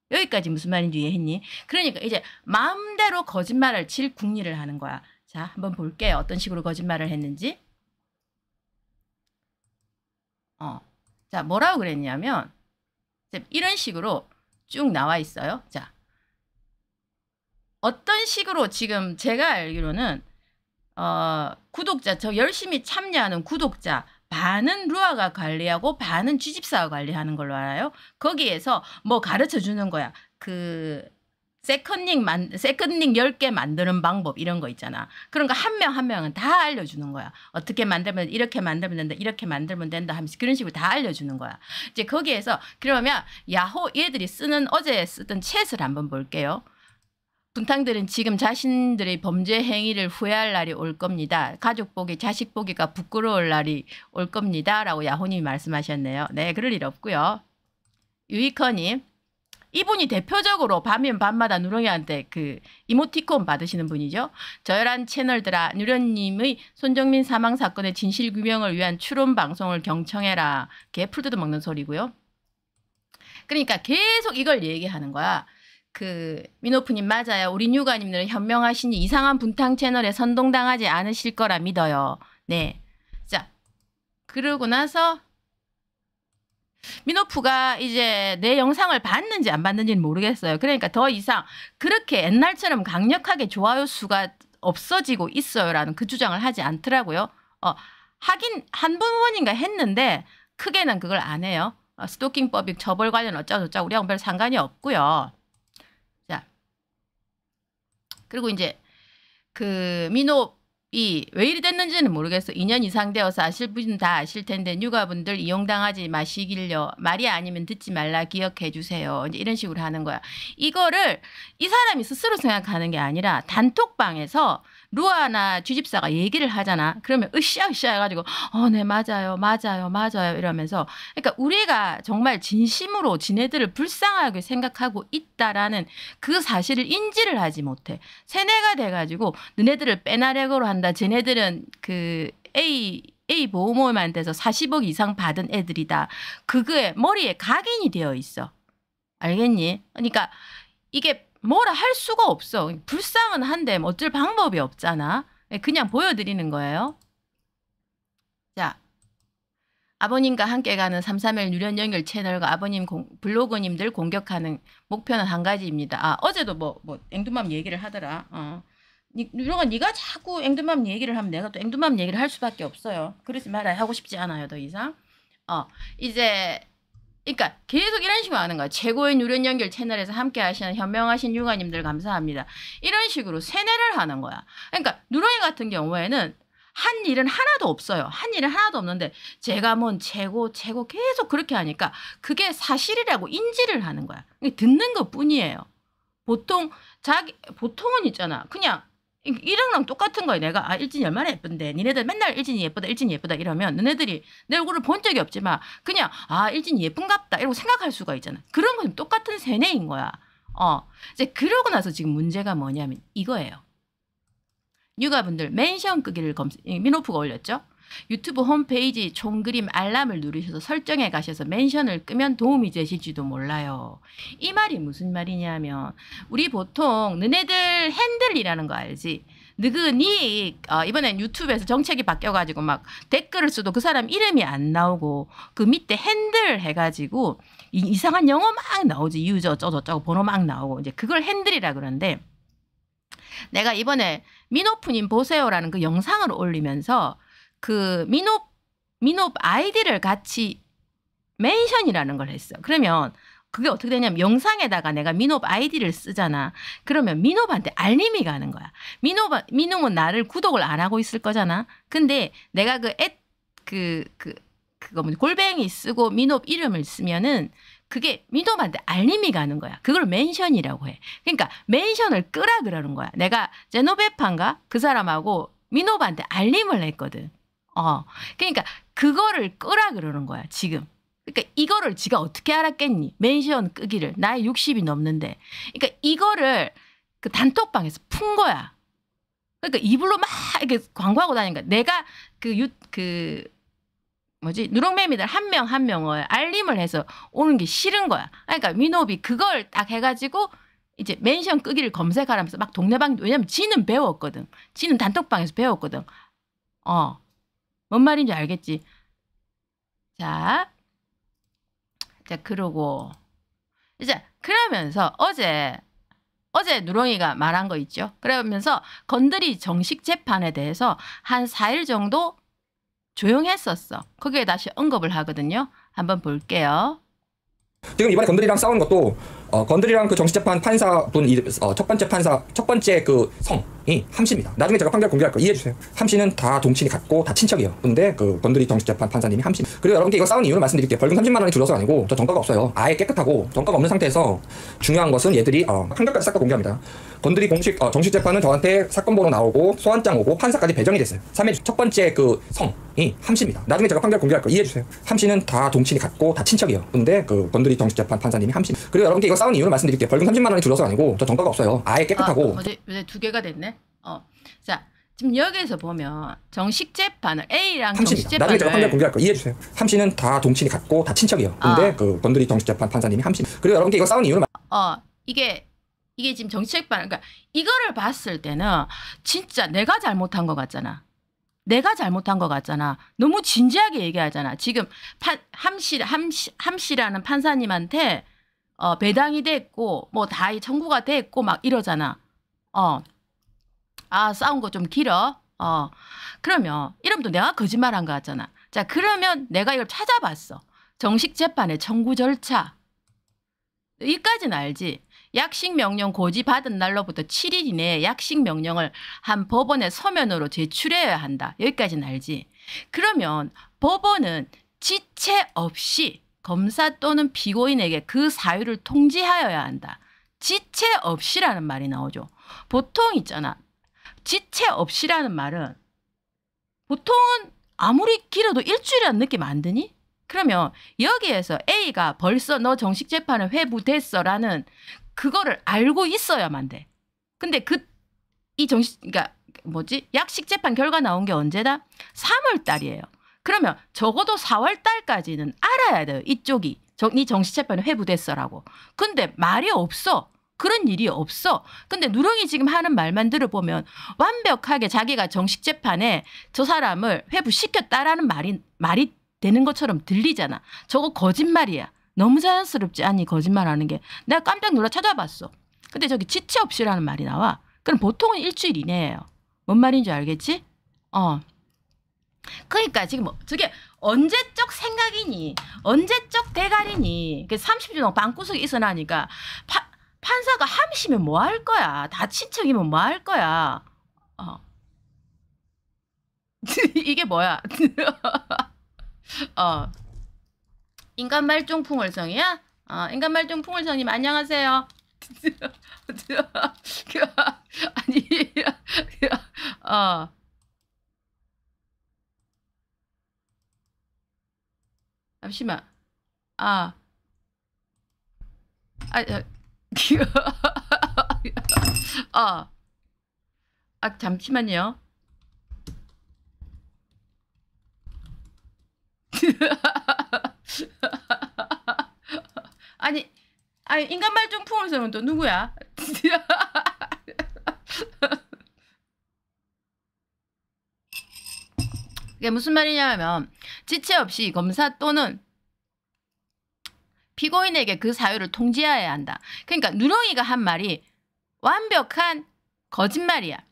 여기까지 무슨 말인지 이해했니? 그러니까 이제 마음대로 거짓말을 칠 궁리를 하는 거야. 자, 한번 볼게요. 어떤 식으로 거짓말을 했는지. 어. 자, 뭐라고 그랬냐면 이런 식으로 쭉 나와 있어요. 자, 어떤 식으로 지금 제가 알기로는 어, 구독자 저 열심히 참여하는 구독자 반은 루아가 관리하고 반은 취집사가 관리하는 걸로 알아요. 거기에서 뭐 가르쳐 주는 거야. 그 세컨닝 만 세컨닝 10개 만드는 방법 이런 거 있잖아. 그러니까한 명 한 명은 다 알려 주는 거야. 어떻게 만들면 이렇게 만들면 된다. 이렇게 만들면 된다 하면서 그런 식으로 다 알려 주는 거야. 이제 거기에서 그러면 야호 얘들이 쓰는 어제 쓰던 챗을 한번 볼게요. 분탕들은 지금 자신들의 범죄 행위를 후회할 날이 올 겁니다. 가족 보기, 자식 보기가 부끄러울 날이 올 겁니다. 라고 야호님이 말씀하셨네요. 네, 그럴 일 없고요. 유이커님, 이분이 대표적으로 밤이면 밤마다 누렁이한테 그 이모티콘 받으시는 분이죠. 저열한 채널들아 누렁님의 손정민 사망 사건의 진실 규명을 위한 추론 방송을 경청해라. 개풀 뜯어 먹는 소리고요. 그러니까 계속 이걸 얘기하는 거야. 그 민호프님 맞아요. 우리 뉴가님들은 현명하시니 이상한 분탕 채널에 선동당하지 않으실 거라 믿어요. 네. 자 그러고 나서 민호프가 이제 내 영상을 봤는지 안 봤는지는 모르겠어요. 그러니까 더 이상 그렇게 옛날처럼 강력하게 좋아요 수가 없어지고 있어요라는 그 주장을 하지 않더라고요. 어, 하긴 한부만인가 했는데 크게는 그걸 안 해요. 어, 스토킹법이 처벌 관련 어쩌고저쩌고 우리하고 별 상관이 없고요. 그리고 이제 그민호이왜 이리 됐는지는 모르겠어. 2년 이상 되어서 아실 분다 아실 텐데 육아분들 이용당하지 마시길요. 말이 아니면 듣지 말라 기억해 주세요. 이제 이런 식으로 하는 거야. 이거를 이 사람이 스스로 생각하는 게 아니라 단톡방에서 루아나 주집사가 얘기를 하잖아. 그러면 으쌰으쌰 해가지고 어, 네 맞아요, 맞아요, 맞아요 이러면서 그러니까 우리가 정말 진심으로 지네들을 불쌍하게 생각하고 있다라는 그 사실을 인지를 하지 못해. 세뇌가 돼가지고 너네들을 빼나래고로 한다. 쟤네들은 그 A A 보험을 돼서 40억 이상 받은 애들이다. 그거에 머리에 각인이 되어 있어. 알겠니? 그러니까 이게 뭐라 할 수가 없어. 불쌍은 한데 어쩔 방법이 없잖아. 예, 그냥 보여드리는 거예요. 자, 아버님과 함께 가는 331 유련 연결 채널과 아버님 공, 블로그님들 공격하는 목표는 한 가지입니다. 아, 어제도 뭐, 뭐, 앵두맘 얘기를 하더라. 어. 유령아, 네가 자꾸 앵두맘 얘기를 하면 내가 또 앵두맘 얘기를 할 수밖에 없어요. 그러지 말아요. 하고 싶지 않아요, 더 이상. 어, 이제 그러니까 계속 이런 식으로 하는 거야. 최고의 누련 연결 채널에서 함께 하시는 현명하신 육아님들 감사합니다. 이런 식으로 세뇌를 하는 거야. 그러니까 누렁이 같은 경우에는 한 일은 하나도 없어요. 한 일은 하나도 없는데 제가 뭔 최고 최고 계속 그렇게 하니까 그게 사실이라고 인지를 하는 거야. 듣는 것 뿐이에요. 보통 자기 보통은 있잖아. 그냥 이랑랑 똑같은 거야. 내가 아 일진이 얼마나 예쁜데 니네들 맨날 일진이 예쁘다 일진이 예쁘다 이러면 너네들이 내 얼굴을 본 적이 없지만 그냥 아 일진이 예쁜갑다 이러고 생각할 수가 있잖아. 그런 건 똑같은 세뇌인 거야. 어 이제 그러고 나서 지금 문제가 뭐냐면 이거예요. 육아분들 맨션 끄기를 검 민호프가 올렸죠. 유튜브 홈페이지 총그림 알람을 누르셔서 설정에 가셔서 멘션을 끄면 도움이 되실지도 몰라요. 이 말이 무슨 말이냐면 우리 보통 너네들 핸들이라는 거 알지? 느그니 어, 이번엔 유튜브에서 정책이 바뀌어가지고 막 댓글을 써도 그 사람 이름이 안 나오고 그 밑에 핸들 해가지고 이, 상한 영어 막 나오지 유저 저저저 번호 막 나오고 이제 그걸 핸들이라 그러는데 내가 이번에 민호프님 보세요라는 그 영상을 올리면서 그 민업 민업 아이디를 같이 멘션이라는 걸 했어. 그러면 그게 어떻게 되냐면 영상에다가 내가 민업 아이디를 쓰잖아. 그러면 민업한테 알림이 가는 거야. 민업 민업은 나를 구독을 안 하고 있을 거잖아. 근데 내가 그앱그그 그, 그, 그거 뭐 골뱅이 쓰고 민업 이름을 쓰면은 그게 민업한테 알림이 가는 거야. 그걸 멘션이라고 해. 그러니까 멘션을 끄라 그러는 거야. 내가 제노베판가 그 사람하고 민업한테 알림을 했거든. 어. 그러니까 그거를 끄라 그러는 거야 지금. 그러니까 이거를 지가 어떻게 알았겠니? 맨션 끄기를. 나이 60이 넘는데. 그러니까 이거를 그 단톡방에서 푼 거야. 그러니까 이불로 막 이렇게 광고하고 다니는 거 내가 그 유, 그 뭐지 누렁매미들 한 명 한 명을 알림을 해서 오는 게 싫은 거야. 그러니까 민호비 그걸 딱 해가지고 이제 맨션 끄기를 검색하면서막 동네방 왜냐면 지는 배웠거든. 지는 단톡방에서 배웠거든. 어뭔 말인지 알겠지? 자, 자 그러고 이제 그러면서 어제 어제 누렁이가 말한 거 있죠. 그러면서 건드리 정식 재판에 대해서 한 4일 정도 조용했었어. 거기에 다시 언급을 하거든요. 한번 볼게요. 지금 이번에 건드리랑 싸운 것도 어, 건드리랑 그 정치재판 판사분 어, 첫 번째 판사 첫 번째 그 성이 함씨입니다. 나중에 제가 판결 공개할 거 이해해 주세요. 함씨는 다 동친이 같고 다 친척이에요. 근데 그 건드리 정치재판 판사님이 함씨. 그리고 여러분께 이거 싸운 이유를 말씀드릴게요. 벌금 30만 원이 줄어서 아니고 저 정가가 없어요. 아예 깨끗하고 정가가 없는 상태에서 중요한 것은 얘들이 어, 판결까지 싹 다 공개합니다. 건드리 공식 어, 정식 재판은 저한테 사건 번호 나오고 소환장 오고 판사까지 배정이 됐어요. 3일 첫 번째 그 성이 함씨입니다. 나중에 제가 판결 공개할 거 이해해 주세요. 함씨는 다 동친이 같고 다 친척이에요. 근데 그 건드리 정식 재판 판사님이 함씨. 그리고 여러분께 이거 싸우는 이유를 말씀드릴게요. 벌금 30만 원이 줄어서 아니고 저 정가가 없어요. 아예 깨끗하고. 아, 어제 어제 두 개가 됐네. 어. 자, 지금 여기에서 보면 정식 재판을 A랑 함씨 나중에 제가 판결 공개할 거 이해해 주세요. 함씨는 다 동친이 같고 다 친척이에요. 근데 아. 그 건드리 정식 재판 판사님이 함씨. 그리고 여러분께 이거 싸우 이유를 어, 이게 이게 지금 정책 반 그러니까 이거를 봤을 때는 진짜 내가 잘못한 것 같잖아. 내가 잘못한 것 같잖아. 너무 진지하게 얘기하잖아. 지금 판, 함씨 함씨 함씨라는 판사님한테 어, 배당이 됐고 뭐다이 청구가 됐고 막 이러잖아. 어. 아 싸운 거 좀 길어. 어. 그러면 이러면 또 내가 거짓말한 거 같잖아. 자 그러면 내가 이걸 찾아봤어. 정식 재판의 청구 절차. 여기까지는 알지. 약식 명령 고지 받은 날로부터 7일 이내에 약식 명령을 한 법원에 서면으로 제출해야 한다. 여기까지는 알지. 그러면 법원은 지체 없이 검사 또는 피고인에게 그 사유를 통지하여야 한다. 지체 없이라는 말이 나오죠. 보통 있잖아. 지체 없이라는 말은 보통은 아무리 길어도 일주일이라는 느낌 안 드니? 그러면 여기에서 A가 벌써 너 정식 재판을 회부됐어라는 그거를 알고 있어야만 돼. 근데 그 이 정식 그러니까 뭐지? 약식 재판 결과 나온 게 언제다? 3월 달이에요. 그러면 적어도 4월 달까지는 알아야 돼요. 이쪽이. 정, 네 정시재판이 회부됐어라고. 근데 말이 없어. 그런 일이 없어. 근데 누렁이 지금 하는 말만 들어보면 완벽하게 자기가 정식 재판에 저 사람을 회부시켰다라는 말이 말이 되는 것처럼 들리잖아. 저거 거짓말이야. 너무 자연스럽지 않니 거짓말하는 게. 내가 깜짝 놀라 찾아봤어. 근데 저기 지체 없이라는 말이 나와. 그럼 보통은 일주일 이내예요. 뭔 말인지 알겠지? 어. 그러니까 지금 뭐, 저게 언제적 생각이니 언제적 대가리니 30주 그 동안 방구석에 있어나니까 파, 판사가 함시면 뭐 할 거야 다 친척이면 뭐 할 거야 어. (laughs) 이게 뭐야 (laughs) 어. 인간 말종 풍월성이야? 어, 인간 말종 풍월성님 안녕하세요 (laughs) 아니 어. 잠시만. 아. 아, 아. (laughs) 아, 잠시만요. (laughs) 아니, 아니 인간발전 풍월세는 또 누구야? (laughs) 그게 무슨 말이냐면 지체 없이 검사 또는 피고인에게 그 사유를 통지해야 한다. 그러니까 누렁이가 한 말이 완벽한 거짓말이야.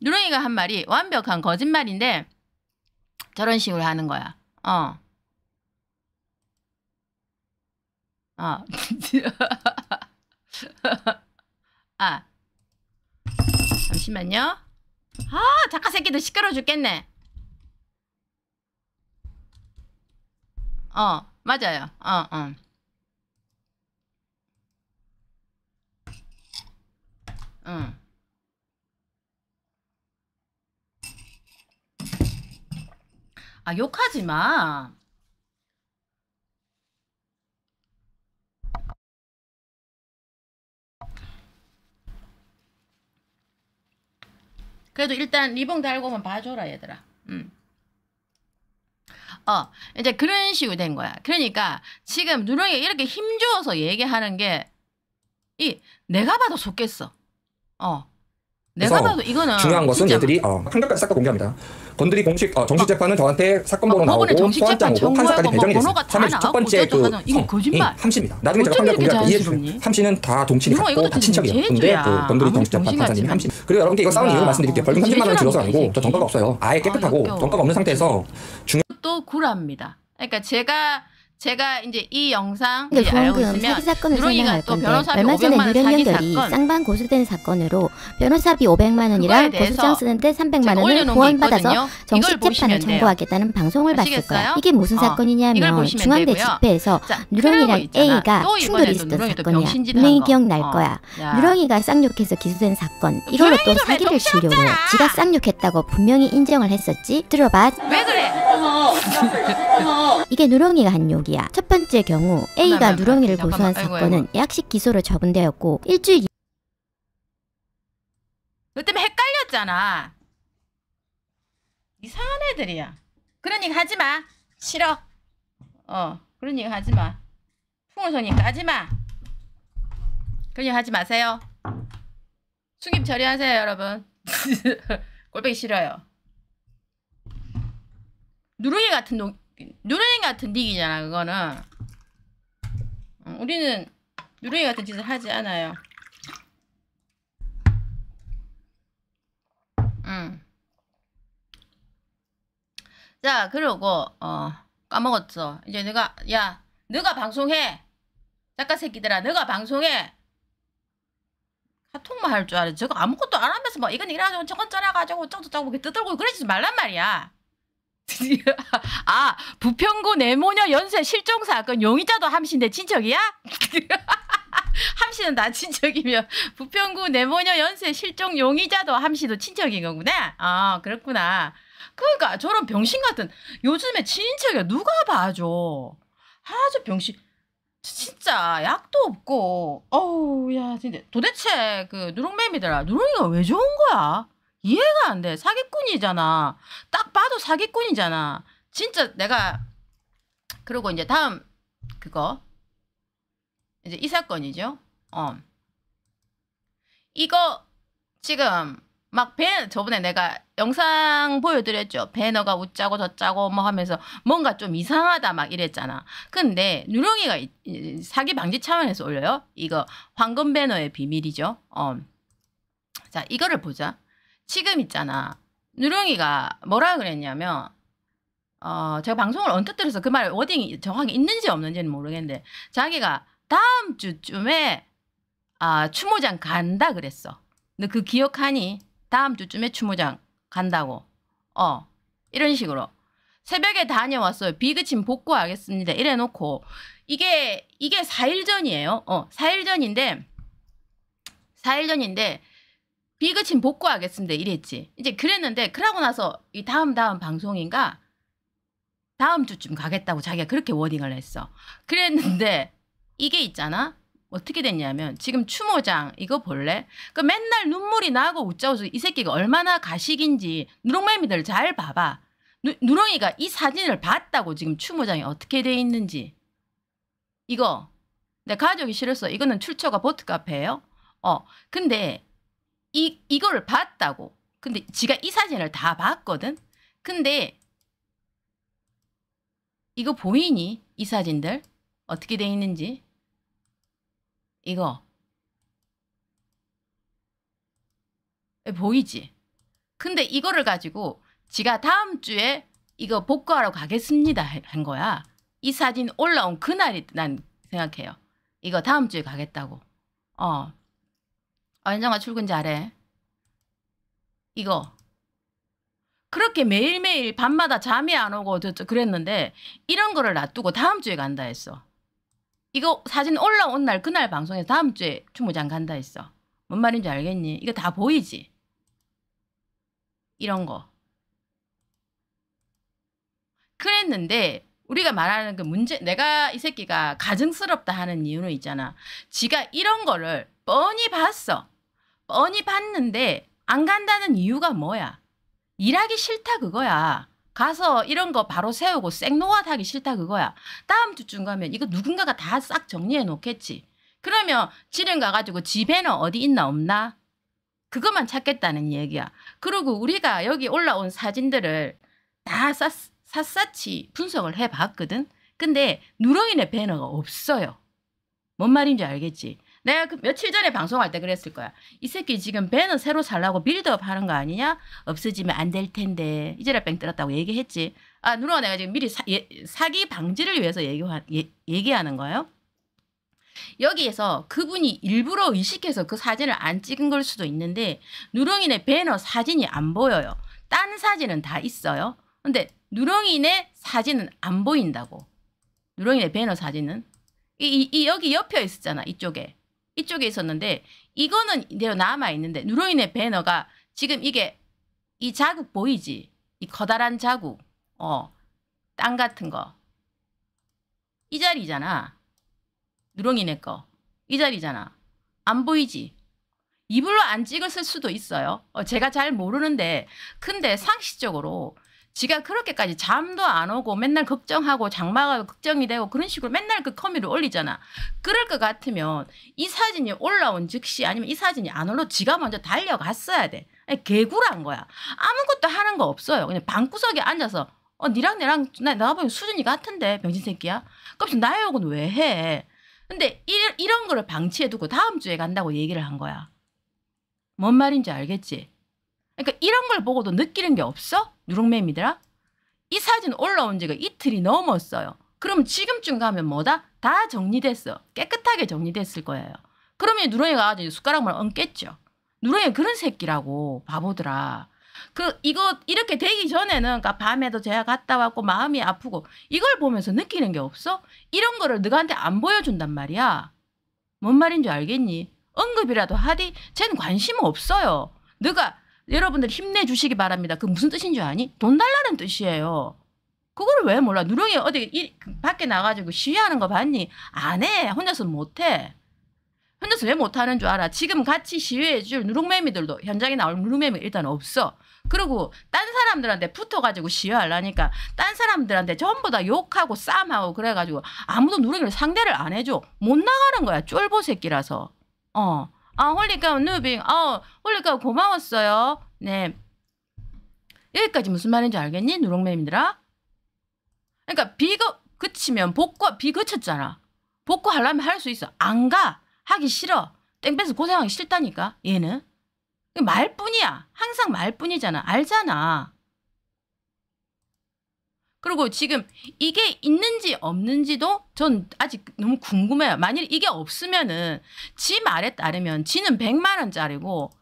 누렁이가 한 말이 완벽한 거짓말인데 저런 식으로 하는 거야. 어. 어. (laughs) 아. 잠시만요. 아, 작가 새끼들 시끄러워 죽겠네. 어, 맞아요. 어, 어. 응. 아, 욕하지 마. 그래도 일단 리본 달고만 봐줘라 얘들아. 응. 어, 이제 그런 식으로 된 거야. 그러니까 지금 누렁이 이렇게 힘주어서 얘기하는 게 이 내가 봐도 속겠어. 어. 내가 봐도 이거는 중요한 것은 얘들이 어, 한글지싹 다 공개합니다. 건드리 공식 어, 정식 어. 재판은 저한테 사건 번호 어, 나오고 소환장 오 판사까지 배정이 됐어요. 첫 번째 그 이거 어, 거짓말. 함씨입니다. 나중에 제가 판결 공개할게요. 함씨는 다 동친이 같고 다 친척이에요. 근데 그 건드리 정식 재판 판사님이 함씨. 그리고 여러분께 이거 싸우는 아, 이유 말씀드릴게요. 벌금 30만 원 줄여서 아니고 저 전과가 없어요. 아예 깨끗하고 전과가 아, 없는 상태에서 중요 또 구라입니다. 그러니까 제가 제가 이제 이 영상 근데 그 알고 있으면 사건을 설명할 건데 얼마 전에 유령 년들이 사건. 쌍방 고소된 사건으로 변호사비 500만 원이랑 고소장 쓰는데 300만 원을 보완받아서 정식 재판을 청구하겠다는 방송을 봤을 거야. 이게 무슨 어, 사건이냐면 중앙대 되고요. 집회에서 누렁이랑 A가 충돌이 있었던 사건이야. 분명히 기억날 어. 거야. 야. 누렁이가 쌍욕해서 기소된 사건. 이걸로 또 사기를 치려고 지가 쌍욕했다고 분명히 인정을 했었지. 들어봐. 왜 그래? 이게 누렁이가 한 욕이야. 첫 번째 경우 A가 누렁이를 고소한 사건은 약식 기소로 처분되었고 일주일 너 때문에 헷갈렸잖아. 이상한 애들이야. 그런 얘기 하지 마. 싫어. 어, 그런 얘기 하지 마. 풍우선이니까 하지 마. 그런 얘기 하지 마세요. 수입 처리하세요, 여러분. (laughs) 꼴보기 싫어요. 누르이 같은 동누르이 같은 닉이잖아 그거는 우리는 누르이 같은 짓을 하지 않아요 음. 자 그리고 어 까먹었어 이제 내가 야 너가 방송해 작가 새끼들아 너가 방송해 카톡만 할 줄 알아 저거 아무것도 안 하면서 막 이건 이래가지고 저건 저래가지고 쩌고저 이렇게 떠들고 그러지 말란 말이야 아 부평구 내모녀 연쇄 실종 사건 용의자도 함신대 친척이야? (laughs) 함씨는 나 친척이면 부평구 내모녀 연쇄 실종 용의자도 함씨도 친척인 거구나. 아 그렇구나. 그러니까 저런 병신 같은 요즘에 친척이 누가 봐줘. 아주 병신. 진짜 약도 없고 어우 야 진짜 도대체 그 누룽뱀이들아 누룽이가 왜 좋은 거야? 이해가 안 돼. 사기꾼이잖아. 딱 봐도 사기꾼이잖아. 진짜 내가 그리고 이제 다음 그거 이제 이 사건이죠. 어. 이거 지금 막 배, 저번에 내가 영상 보여드렸죠. 배너가 웃자고 저자고뭐 하면서 뭔가 좀 이상하다 막 이랬잖아. 근데 누렁이가 사기 방지 차원에서 올려요. 이거 황금 배너의 비밀이죠. 어. 자, 이거를 보자. 지금 있잖아. 누룽이가 뭐라 그랬냐면 어 제가 방송을 언뜻 들어서 그 말 워딩이 정확히 있는지 없는지는 모르겠는데 자기가 다음 주쯤에 아 추모장 간다 그랬어. 근데 그 기억하니 다음 주쯤에 추모장 간다고. 어 이런 식으로 새벽에 다녀왔어요. 비그침 복구하겠습니다. 이래 놓고 이게 이게 4일 전이에요. 어 4일 전인데 4일 전인데 비그친 복구하겠습니다. 이랬지. 이제 그랬는데 그러고 나서 이 다음 다음 방송인가 다음 주쯤 가겠다고 자기가 그렇게 워딩을 했어. 그랬는데 이게 있잖아. 어떻게 됐냐면 지금 추모장 이거 볼래? 그 맨날 눈물이 나고 웃자고서 이 새끼가 얼마나 가식인지 누렁매미들 잘 봐봐. 누, 누렁이가 이 사진을 봤다고 지금 추모장이 어떻게 돼 있는지. 이거 내 가족이 싫었어. 이거는 출처가 보트 카페예요. 어 근데 이, 이거를 봤다고. 근데 지가 이 사진을 다 봤거든. 근데 이거 보이니? 이 사진들 어떻게 돼 있는지 이거 보이지? 근데 이거를 가지고 지가 다음 주에 이거 복구하러 가겠습니다 한 거야. 이 사진 올라온 그날이 난 생각해요. 이거 다음 주에 가겠다고. 어. 안정아 출근 잘해. 이거. 그렇게 매일매일 밤마다 잠이 안 오고 그랬는데 이런 거를 놔두고 다음 주에 간다 했어. 이거 사진 올라온 날 그날 방송에서 다음 주에 주무장 간다 했어. 뭔 말인지 알겠니? 이거 다 보이지? 이런 거. 그랬는데 우리가 말하는 그 문제 내가 이 새끼가 가증스럽다 하는 이유는 있잖아. 지가 이런 거를 뻔히 봤어. 뻔히 봤는데 안 간다는 이유가 뭐야? 일하기 싫다 그거야. 가서 이런 거 바로 세우고 생노앗 하기 싫다 그거야. 다음 주쯤 가면 이거 누군가가 다 싹 정리해 놓겠지. 그러면 지름 가가지고 집에는 어디 있나 없나? 그것만 찾겠다는 얘기야. 그리고 우리가 여기 올라온 사진들을 다 샅, 샅샅이 분석을 해봤거든. 근데 누렁이네 배너가 없어요. 뭔 말인지 알겠지? 내가 그 며칠 전에 방송할 때 그랬을 거야. 이 새끼 지금 배는 새로 살라고 빌드업 하는 거 아니냐? 없어지면 안 될 텐데. 이제라 뺑때었다고 얘기했지. 아, 누나 내가 지금 미리 사, 예, 사기 방지를 위해서 얘기하, 예, 얘기하는 거예요. 여기에서 그분이 일부러 의식해서 그 사진을 안 찍은 걸 수도 있는데 누렁이네 배너 사진이 안 보여요. 딴 사진은 다 있어요. 근데 누렁이네 사진은 안 보인다고. 누렁이네 배너 사진은 이, 이, 이 여기 옆에 있었잖아 이쪽에 이쪽에 있었는데 이거는 이대로 남아 있는데 누로인의 배너가 지금 이게 이 자국 보이지? 이 커다란 자국, 어, 땅 같은 거. 이 자리잖아. 누렁이네 거. 이 자리잖아. 안 보이지? 이불로 안 찍었을 수도 있어요. 어, 제가 잘 모르는데 근데 상식적으로 지가 그렇게까지 잠도 안 오고 맨날 걱정하고 장마가 걱정이 되고 그런 식으로 맨날 그 커뮤를 올리잖아. 그럴 것 같으면 이 사진이 올라온 즉시 아니면 이 사진이 안 올라 지가 먼저 달려갔어야 돼. 개구란 거야. 아무것도 하는 거 없어요. 그냥 방구석에 앉아서 어 니랑 내랑 나 나보면 수준이 같은데 병신 새끼야. 그럼 나의 욕은 왜 해? 근데 일, 이런 거를 방치해두고 다음 주에 간다고 얘기를 한 거야. 뭔 말인지 알겠지? 그러니까 이런 걸 보고도 느끼는 게 없어? 누룩맵이더라? 이 사진 올라온 지가 이틀이 넘었어요. 그럼 지금쯤 가면 뭐다? 다 정리됐어. 깨끗하게 정리됐을 거예요. 그러면 누렁이가 아주 숟가락만 얹겠죠. 누렁이 그런 새끼라고 바보더라. 그 이거 이렇게 되기 전에는 그러니까 밤에도 제가 갔다 왔고 마음이 아프고 이걸 보면서 느끼는 게 없어? 이런 거를 너한테 안 보여준단 말이야. 뭔 말인 지 알겠니? 언급이라도 하디 쟤는 관심 없어요. 너가 여러분들 힘내주시기 바랍니다. 그 무슨 뜻인 줄 아니? 돈 달라는 뜻이에요. 그걸왜 몰라? 누룽이 어디 일, 밖에 나가지고 시위하는 거 봤니? 안 해. 혼자서 못 해. 혼자서 왜 못하는 줄 알아? 지금 같이 시위해 줄 누룽매미들도 현장에 나올 누룽매미 일단 없어. 그리고 딴 사람들한테 붙어가지고 시위하려니까 딴 사람들한테 전부 다 욕하고 싸움하고 그래가지고 아무도 누룽이를 상대를 안 해줘. 못 나가는 거야. 쫄보 새끼라서. 어. 아, 홀리카 누빙. 아, 어, 홀리카 고마웠어요. 네. 여기까지 무슨 말인지 알겠니? 누렁맨이들아. 그러니까 비거 그치면 복과 비 그쳤잖아. 복고 하려면 할 수 있어. 안 가. 하기 싫어. 땡볕에 고생하기 싫다니까. 얘는. 말뿐이야. 항상 말뿐이잖아. 알잖아. 그리고 지금 이게 있는지 없는지도 전 아직 너무 궁금해요. 만일 이게 없으면은 지 말에 따르면 지는 100만 원짜리고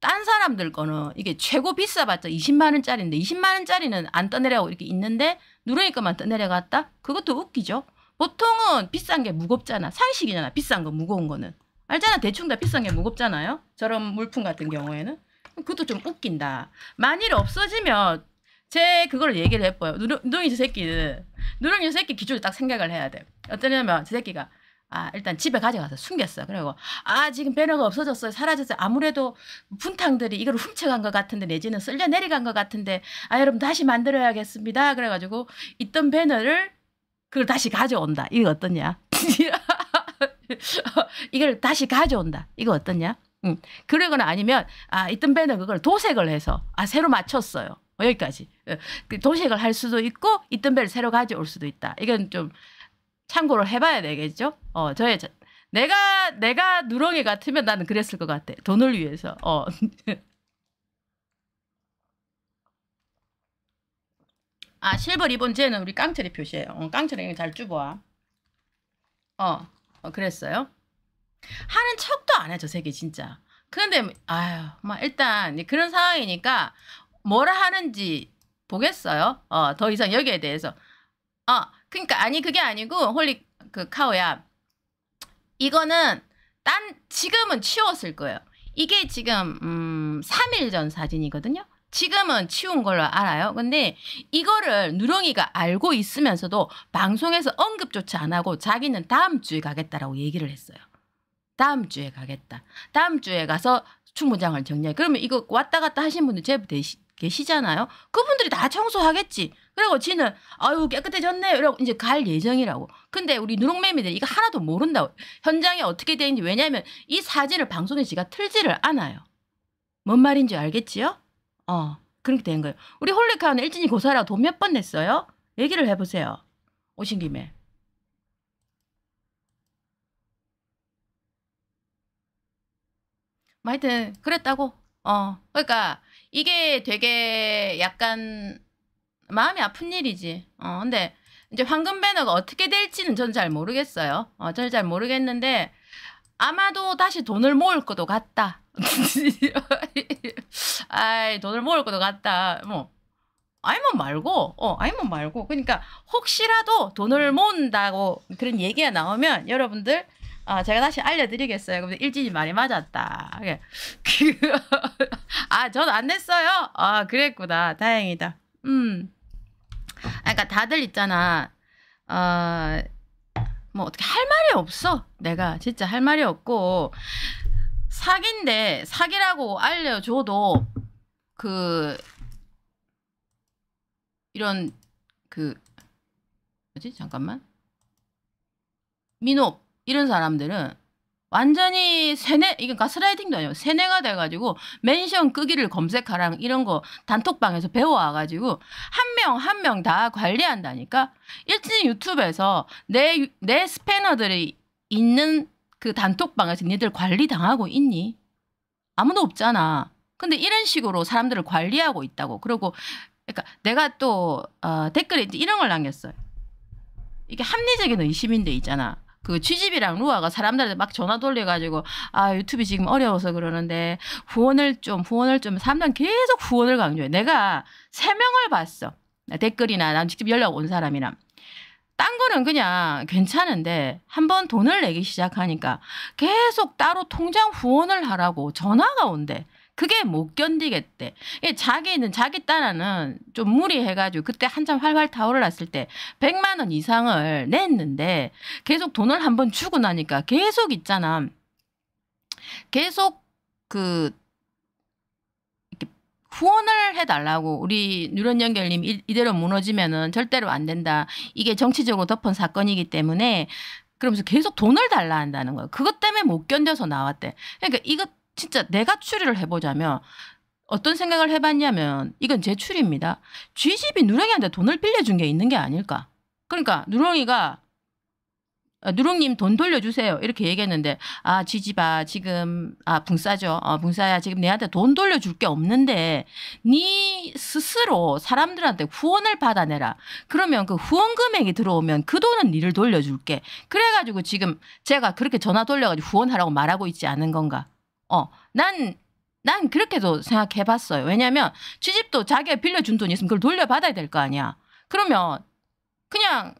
딴 사람들 거는 이게 최고 비싸봤자 20만 원짜리인데 20만 원짜리는 안 떠내려고 이렇게 있는데 누렁이 것만 떠내려갔다? 그것도 웃기죠. 보통은 비싼 게 무겁잖아. 상식이잖아. 비싼 거 무거운 거는. 알잖아. 대충 다 비싼 게 무겁잖아요. 저런 물품 같은 경우에는. 그것도 좀 웃긴다. 만일 없어지면 제 그걸 얘기를 해봐요. 누룽, 누룽이 저 새끼는 누룽이 저 새끼 기준을 딱 생각을 해야 돼. 어떠냐면 저 새끼가 아 일단 집에 가져가서 숨겼어. 그리고 아 지금 배너가 없어졌어요. 사라졌어요. 아무래도 분탕들이 이걸 훔쳐간 것 같은데 내지는 쓸려 내려간 것 같은데 아 여러분 다시 만들어야겠습니다. 그래가지고 있던 배너를 그걸 다시 가져온다. 이거 어떠냐? (laughs) 이걸 다시 가져온다. 이거 어떠냐? 응. 음. 그러거나 아니면 아 있던 배너 그걸 도색을 해서 아 새로 맞췄어요. 여기까지. 도식을 예. 그 할 수도 있고 있던 배를 새로 가져올 수도 있다. 이건 좀 참고를 해봐야 되겠죠. 어, 저의 내가 내가 누렁이 같으면 나는 그랬을 것 같아. 돈을 위해서. 어. (laughs) 아 실버 리본 쟤는 우리 깡철이 표시예요. 어, 깡철이 잘 쭈보아. 어, 어 그랬어요. 하는 척도 안 해저 세계 진짜. 그데 아유 막 일단 그런 상황이니까 뭐라 하는지 보겠어요. 어, 더 이상 여기에 대해서. 아, 어, 그니까 아니 그게 아니고 홀리 그 카오야. 이거는 딴 지금은 치웠을 거예요. 이게 지금 음 3일 전 사진이거든요. 지금은 치운 걸로 알아요. 근데 이거를 누렁이가 알고 있으면서도 방송에서 언급조차 안 하고 자기는 다음 주에 가겠다라고 얘기를 했어요. 다음 주에 가겠다. 다음 주에 가서 충무장을 정리해. 그러면 이거 왔다 갔다 하신 분들 제보 되시, 계시잖아요. 그분들이 다 청소하겠지. 그리고 지는 아유 깨끗해졌네. 이러고 이제 갈 예정이라고. 근데 우리 누룩매미들이 거 하나도 모른다고. 현장에 어떻게 되는지 왜냐면 이 사진을 방송에 지가 틀지를 않아요. 뭔 말인지 알겠지요? 어 그렇게 된 거예요. 우리 홀리카는 일진이 고사라 돈몇 번 냈어요? 얘기를 해보세요. 오신 김에. 뭐 하여튼 그랬다고. 어 그러니까 이게 되게 약간 마음이 아픈 일이지. 어, 근데 이제 황금 배너가 어떻게 될지는 전 잘 모르겠어요. 어, 저는 잘 모르겠는데 아마도 다시 돈을 모을 것도 같다. (laughs) 아이, 돈을 모을 것도 같다. 뭐. 아니면 뭐 말고, 어, 아니면 뭐 말고. 그러니까 혹시라도 돈을 모은다고 그런 얘기가 나오면 여러분들 어, 제가 다시 알려드리겠어요. 근데 일진이 많이 맞았다. (laughs) 아, 전안 냈어요. 아, 그랬구나. 다행이다. 음. 아, 그러니까 다들 있잖아. 어, 뭐 어떻게 할 말이 없어. 내가 진짜 할 말이 없고 사기인데 사기라고 알려줘도 그 이런 그 뭐지 잠깐만 민호 이런 사람들은 완전히 세뇌 이건 가스라이팅도 그러니까 아니에요. 세뇌가 돼가지고 맨션 끄기를 검색하라 이런 거 단톡방에서 배워와가지고 한 명 한 명 다 관리한다니까 일진 유튜브에서 내 내 스패너들이 있는 그 단톡방에서 니들 관리 당하고 있니? 아무도 없잖아. 근데 이런 식으로 사람들을 관리하고 있다고. 그리고 그러니까 내가 또 어, 댓글에 이런 걸 남겼어요. 이게 합리적인 의심인데 있잖아. 그 취집이랑 루아가 사람들한테 막 전화 돌려가지고 아 유튜브 지금 어려워서 그러는데 후원을 좀 후원을 좀 사람들은 계속 후원을 강조해. 내가 세 명을 봤어. 댓글이나 난 직접 연락 온 사람이랑. 딴 거는 그냥 괜찮은데 한 번 돈을 내기 시작하니까 계속 따로 통장 후원을 하라고 전화가 온대. 그게 못 견디겠대. 자기는 자기 딸아는 좀 무리해가지고 그때 한참 활활 타오르랐을때 100만 원 이상을 냈는데 계속 돈을 한 번 주고 나니까 계속 있잖아. 계속 그 후원을 해달라고 우리 뉴런연결님 이대로 무너지면은 절대로 안 된다. 이게 정치적으로 덮은 사건이기 때문에 그러면서 계속 돈을 달라 한다는 거예요. 그것 때문에 못 견뎌서 나왔대. 그러니까 이것 진짜 내가 추리를 해보자면 어떤 생각을 해봤냐면 이건 제 추리입니다. 쥐집이 누렁이한테 돈을 빌려준 게 있는 게 아닐까. 그러니까 누렁이가 아, 누룽님 돈 돌려주세요. 이렇게 얘기했는데, 아, 지지바, 지금, 아, 붕싸죠. 어, 붕싸야, 지금 내한테 돈 돌려줄 게 없는데, 네 스스로 사람들한테 후원을 받아내라. 그러면 그 후원 금액이 들어오면 그 돈은 니를 돌려줄게. 그래가지고 지금 제가 그렇게 전화 돌려가지고 후원하라고 말하고 있지 않은 건가. 어, 난, 난 그렇게도 생각해 봤어요. 왜냐면 취집도 자기가 빌려준 돈이 있으면 그걸 돌려받아야 될 거 아니야. 그러면 그냥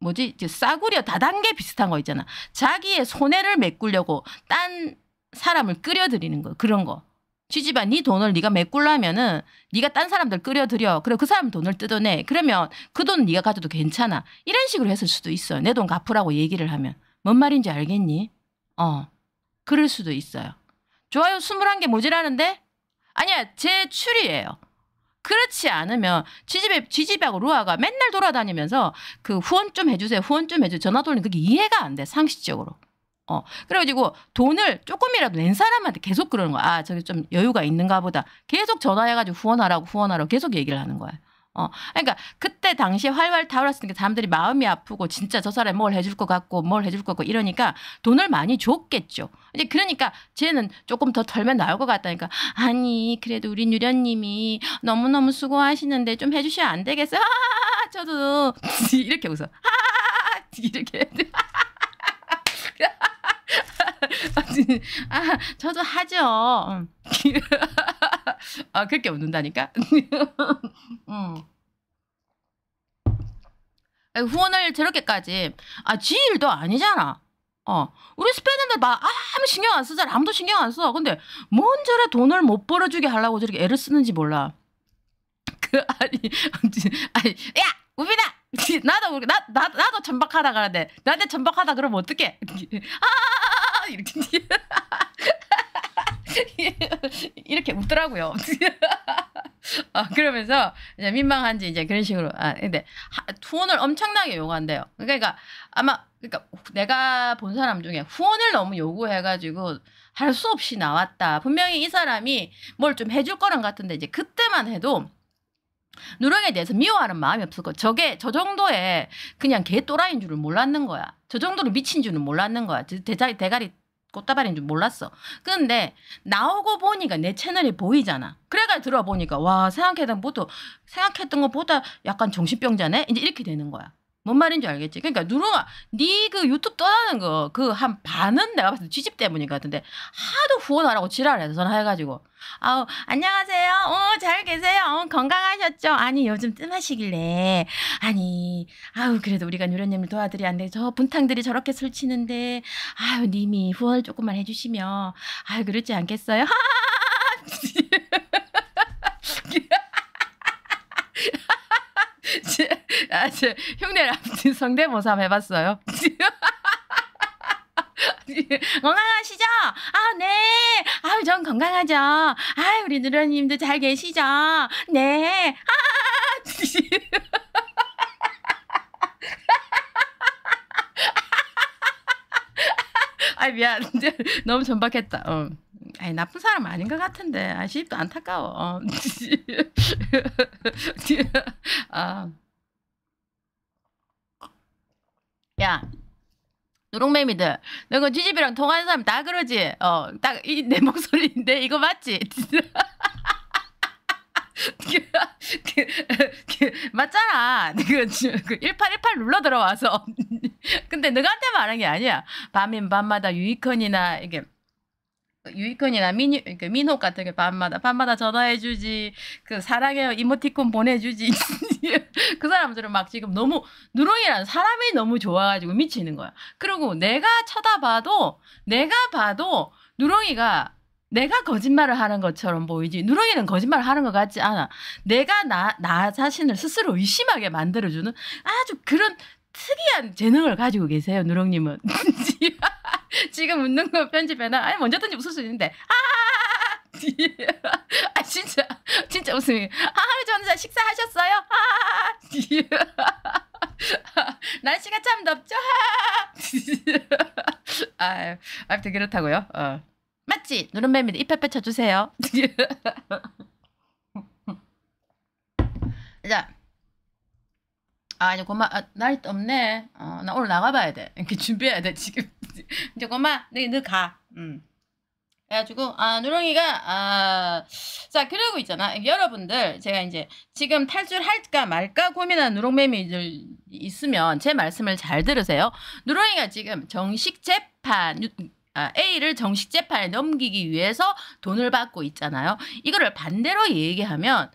뭐지 싸구려 다단계 비슷한 거 있잖아. 자기의 손해를 메꾸려고 딴 사람을 끌여들이는거 그런 거. 취집아 네 돈을 네가 메꾸려면은 네가 딴 사람들 끌여들여 그래 그 사람 돈을 뜯어내. 그러면 그돈 네가 가져도 괜찮아. 이런 식으로 했을 수도 있어내 돈 갚으라고 얘기를 하면. 뭔 말인지 알겠니? 어. 그럴 수도 있어요. 좋아요 21개 모자라는데? 아니야 제 추리예요. 그렇지 않으면 지지배, 지지배하고 루아가 맨날 돌아다니면서 그 후원 좀 해주세요. 후원 좀 해주세요. 전화 돌리는 그게 이해가 안 돼. 상식적으로. 어. 그래가지고 돈을 조금이라도 낸 사람한테 계속 그러는 거야. 아, 저기 좀 여유가 있는가 보다. 계속 전화해가지고 후원하라고 후원하라고 계속 얘기를 하는 거야. 어, 그러니까 그때 당시에 활활 타올랐으니까 사람들이 마음이 아프고 진짜 저 사람이 뭘 해줄 것 같고 뭘 해줄 것 같고 이러니까 돈을 많이 줬겠죠. 이제 그러니까 쟤는 조금 더 덜면 나올 것 같다니까 아니 그래도 우리 유련님이 너무너무 수고하시는데 좀 해주셔야 안 되겠어요? 하하하 아, 저도 (laughs) 이렇게 웃어. 하하하 아, 이렇게 (laughs) (laughs) 아, 저도 하죠. (laughs) 아, 그렇게 웃는다니까. 음. (laughs) 후원을 저렇게까지 아, 지 일도 아니잖아. 어, 우리 스페인들 막 아무 신경 안 쓰잖아. 아무도 신경 안 써. 근데 뭔 저래 돈을 못 벌어주게 하려고 저렇게 애를 쓰는지 몰라. 그 아니, 아니, 야, 우빈아, 나도 나, 나 나도 전박하다 그러는데 나한테 전박하다 그러면 어떡해? 아, 이렇게 (laughs) 이렇게 웃더라고요. (laughs) 아, 그러면서 이제 민망한지 이제 그런 식으로 아 근데 후원을 엄청나게 요구한대요. 그러니까 아마 그러니까 내가 본 사람 중에 후원을 너무 요구해가지고 할 수 없이 나왔다. 분명히 이 사람이 뭘 좀 해줄 거랑 같은데 이제 그때만 해도 누렁에 대해서 미워하는 마음이 없었고 저게 저 정도의 그냥 개 또라이인 줄을 몰랐는 거야. 저 정도로 미친 줄은 몰랐는 거야. 대자리 대가리 꽃다발인 줄 몰랐어. 근데 나오고 보니까 내 채널이 보이잖아. 그래가 들어보니까 와 생각했던 것도 생각했던 것보다 약간 정신병자네. 이제 이렇게 되는 거야. 뭔 말인지 알겠지? 그러니까 누룽아 네 그 유튜브 떠나는 거 그 한 반은 내가 봤을 때 지집 때문인 것 같은데 하도 후원하라고 지랄해서 전화해가지고 아우 안녕하세요. 어잘 계세요. 어, 건강하셨죠? 아니 요즘 뜸하시길래 아니 아우 그래도 우리가 누련님을 도와드려야 안 돼. 저 분탕들이 저렇게 술 치는데 아우 님이 후원을 조금만 해주시면 아유 그렇지 않겠어요? (laughs) 제, (laughs) 아, 저, 흉내를 아무튼 성대모사 해봤어요. (laughs) 건강하시죠? 아, 네. 아유, 전 건강하죠. 아유, 우리 누나님도 잘 계시죠? 네. 아! (laughs) 아, 미안. 너무 전박했다. 어. 아니 나쁜 사람 아닌 것 같은데 아쉽도 안타까워. 어. (laughs) 아. 야. 누룩매미들, 너그 지집이랑 통하는 사람 다 그러지? 어, 딱 이 내 목소리인데 이거 맞지? (laughs) 맞잖아. 그1818 그 눌러 들어와서. (laughs) 근데 너한테 말한 게 아니야. 밤인 밤마다 유이콘이나 이게 유이콘이나 민유, 그 민호 같은 게 밤마다 밤마다 전화해주지 그 사랑해요 이모티콘 보내주지 (laughs) 그 사람들은 막 지금 너무 누렁이란 사람이 너무 좋아가지고 미치는 거야. 그리고 내가 쳐다봐도 내가 봐도 누렁이가 내가 거짓말을 하는 것처럼 보이지 누렁이는 거짓말을 하는 것 같지 않아. 내가 나, 나 자신을 스스로 의심하게 만들어주는 아주 그런 특이한 재능을 가지고 계세요, 누렁님은. (laughs) 지금 웃는 거 편집해놔. 아니, 먼저든지 웃을 수 있는데. 아! (laughs) 아! 진짜, 진짜 웃음이. 아, 전사 식사하셨어요? 아! (laughs) 날씨가 참 덥죠? 아, 아무튼 그렇다고요. 어. 맞지? 누른 뱀이 입에 빼쳐주세요. 아, 아니 고마 아, 날이 없네 어나 오늘 나가봐야 돼 이렇게 (laughs) 준비해야 돼 지금 (laughs) 이제 고마 너가 그래가지고 아 누렁이가 아자 그러고 있잖아 여러분들 제가 이제 지금 탈출할까 말까 고민하 누렁매미들 있으면 제 말씀을 잘 들으세요 누렁이가 지금 정식 재판 아, A를 정식 재판에 넘기기 위해서 돈을 받고 있잖아요 이거를 반대로 얘기하면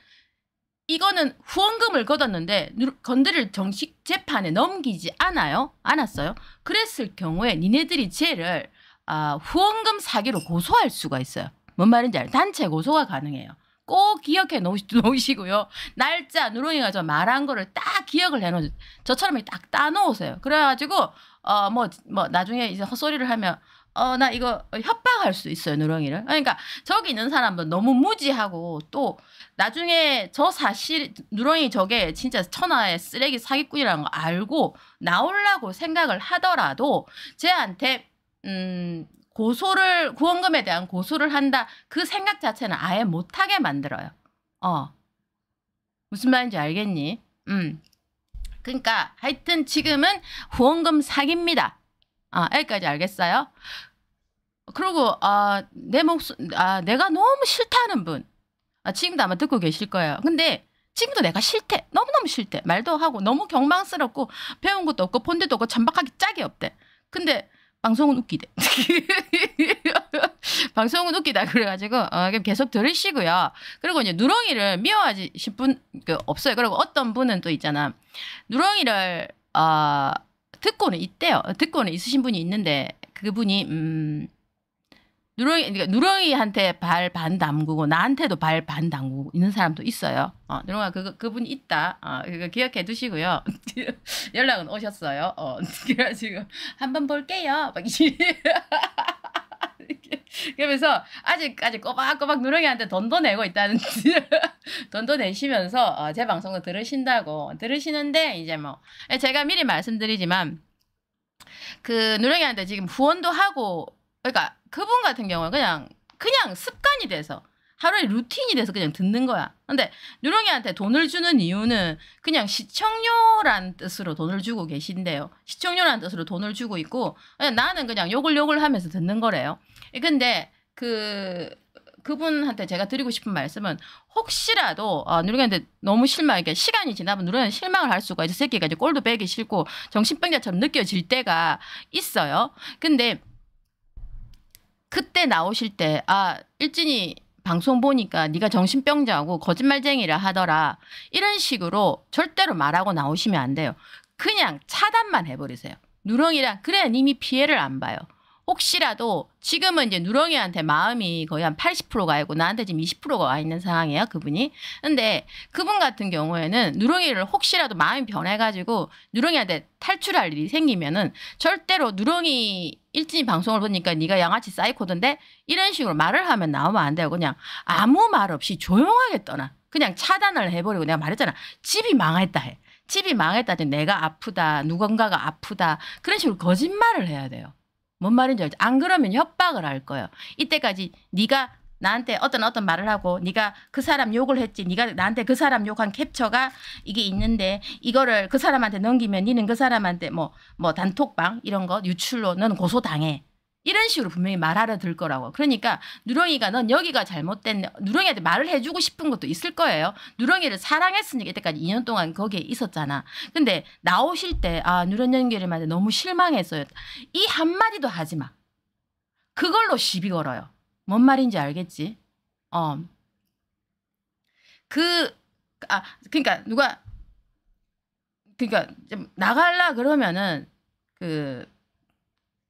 이거는 후원금을 걷었는데 건드릴 정식 재판에 넘기지 않아요? 않았어요? 그랬을 경우에 니네들이 죄를 아, 후원금 사기로 고소할 수가 있어요. 뭔 말인지 알아요? 단체 고소가 가능해요. 꼭 기억해 놓으시, (laughs) 고요 날짜, 누렁이가 저 말한 거를 딱 기억을 해놓으세요. 저처럼 딱 따놓으세요. 그래가지고, 어, 뭐, 뭐, 나중에 이제 헛소리를 하면, 어, 나 이거 협박할 수 있어요, 누렁이를. 그러니까 저기 있는 사람도 너무 무지하고 또 나중에 저 사실 누렁이 저게 진짜 천하의 쓰레기 사기꾼이라는 거 알고 나올라고 생각을 하더라도 쟤한테 음 고소를 구원금에 대한 고소를 한다 그 생각 자체는 아예 못하게 만들어요. 어 무슨 말인지 알겠니? 음 그러니까 하여튼 지금은 후원금 사기입니다. 아 여기까지 알겠어요? 그리고 아 내 목소 아 내가 너무 싫다는 분 아, 지금도 아마 듣고 계실 거예요. 근데 지금도 내가 싫대. 너무너무 싫대. 말도 하고 너무 경망스럽고 배운 것도 없고 본 데도 없고 전박하기 짝이 없대. 근데 방송은 웃기대. (laughs) 방송은 웃기다 그래가지고 어, 계속 들으시고요. 그리고 이제 누렁이를 미워하지 싶은 그 없어요. 그리고 어떤 분은 또 있잖아. 누렁이를 어, 듣고는 있대요. 듣고는 있으신 분이 있는데 그분이 음 누렁이 그러니까 누렁이한테 발 반 담그고 나한테도 발 반 담그고 있는 사람도 있어요. 어, 누렁아 그 그분 있다. 어, 그거 기억해 두시고요. (laughs) 연락은 오셨어요. 어, (laughs) 그래가지고 한번 볼게요. 막 (laughs) 그러면서 아직까지 꼬박꼬박 누렁이한테 돈도 내고 있다는 돈도 내시면서 어, 제 방송도 들으신다고 들으시는데 이제 뭐 예, 제가 미리 말씀드리지만 그 누렁이한테 지금 후원도 하고 그러니까 그분 같은 경우는 그냥 그냥 습관이 돼서 하루에 루틴이 돼서 그냥 듣는 거야. 근데 누렁이한테 돈을 주는 이유는 그냥 시청료란 뜻으로 돈을 주고 계신데요. 시청료란 뜻으로 돈을 주고 있고 그냥 나는 그냥 욕을 욕을 하면서 듣는 거래요. 근데 그 그분한테 제가 드리고 싶은 말씀은 혹시라도 아, 누룽이한테 너무 실망, 이게 시간이 지나면 누룽이는 실망을 할 수가 이제 새끼가 이제 꼴도 빼기 싫고 정신병자처럼 느껴질 때가 있어요. 근데 그때 나오실 때 아 일진이 방송 보니까 네가 정신병자고 거짓말쟁이라 하더라 이런 식으로 절대로 말하고 나오시면 안 돼요. 그냥 차단만 해버리세요. 누렁이랑 그래야 님이 피해를 안 봐요. 혹시라도 지금은 이제 누렁이한테 마음이 거의 한 80%가 있고 나한테 지금 20%가 와 있는 상황이에요 그분이. 근데 그분 같은 경우에는 누렁이를 혹시라도 마음이 변해가지고 누렁이한테 탈출할 일이 생기면은 절대로 누렁이 일진이 방송을 보니까 네가 양아치 사이코던데 이런 식으로 말을 하면 나오면 안 돼요. 그냥 아무 말 없이 조용하게 떠나. 그냥 차단을 해버리고 내가 말했잖아. 집이 망했다 해. 집이 망했다 해. 내가 아프다. 누군가가 아프다. 그런 식으로 거짓말을 해야 돼요. 뭔 말인지 알지? 안 그러면 협박을 할 거예요. 이때까지 네가 나한테 어떤 어떤 말을 하고 네가 그 사람 욕을 했지 네가 나한테 그 사람 욕한 캡처가 이게 있는데 이거를 그 사람한테 넘기면 니는 그 사람한테 뭐뭐 뭐 단톡방 이런 거 유출로 넌 고소당해. 이런 식으로 분명히 말하려 들 거라고. 그러니까 누렁이가 넌 여기가 잘못된 누렁이한테 말을 해주고 싶은 것도 있을 거예요. 누렁이를 사랑했으니까 이때까지 2년 동안 거기에 있었잖아. 근데 나오실 때 아 누렁 연결이 맞아 너무 실망했어요. 이 한마디도 하지 마. 그걸로 시비 걸어요. 뭔 말인지 알겠지? 어. 그, 아, 그니까, 누가, 그니까, 나갈라 그러면은, 그,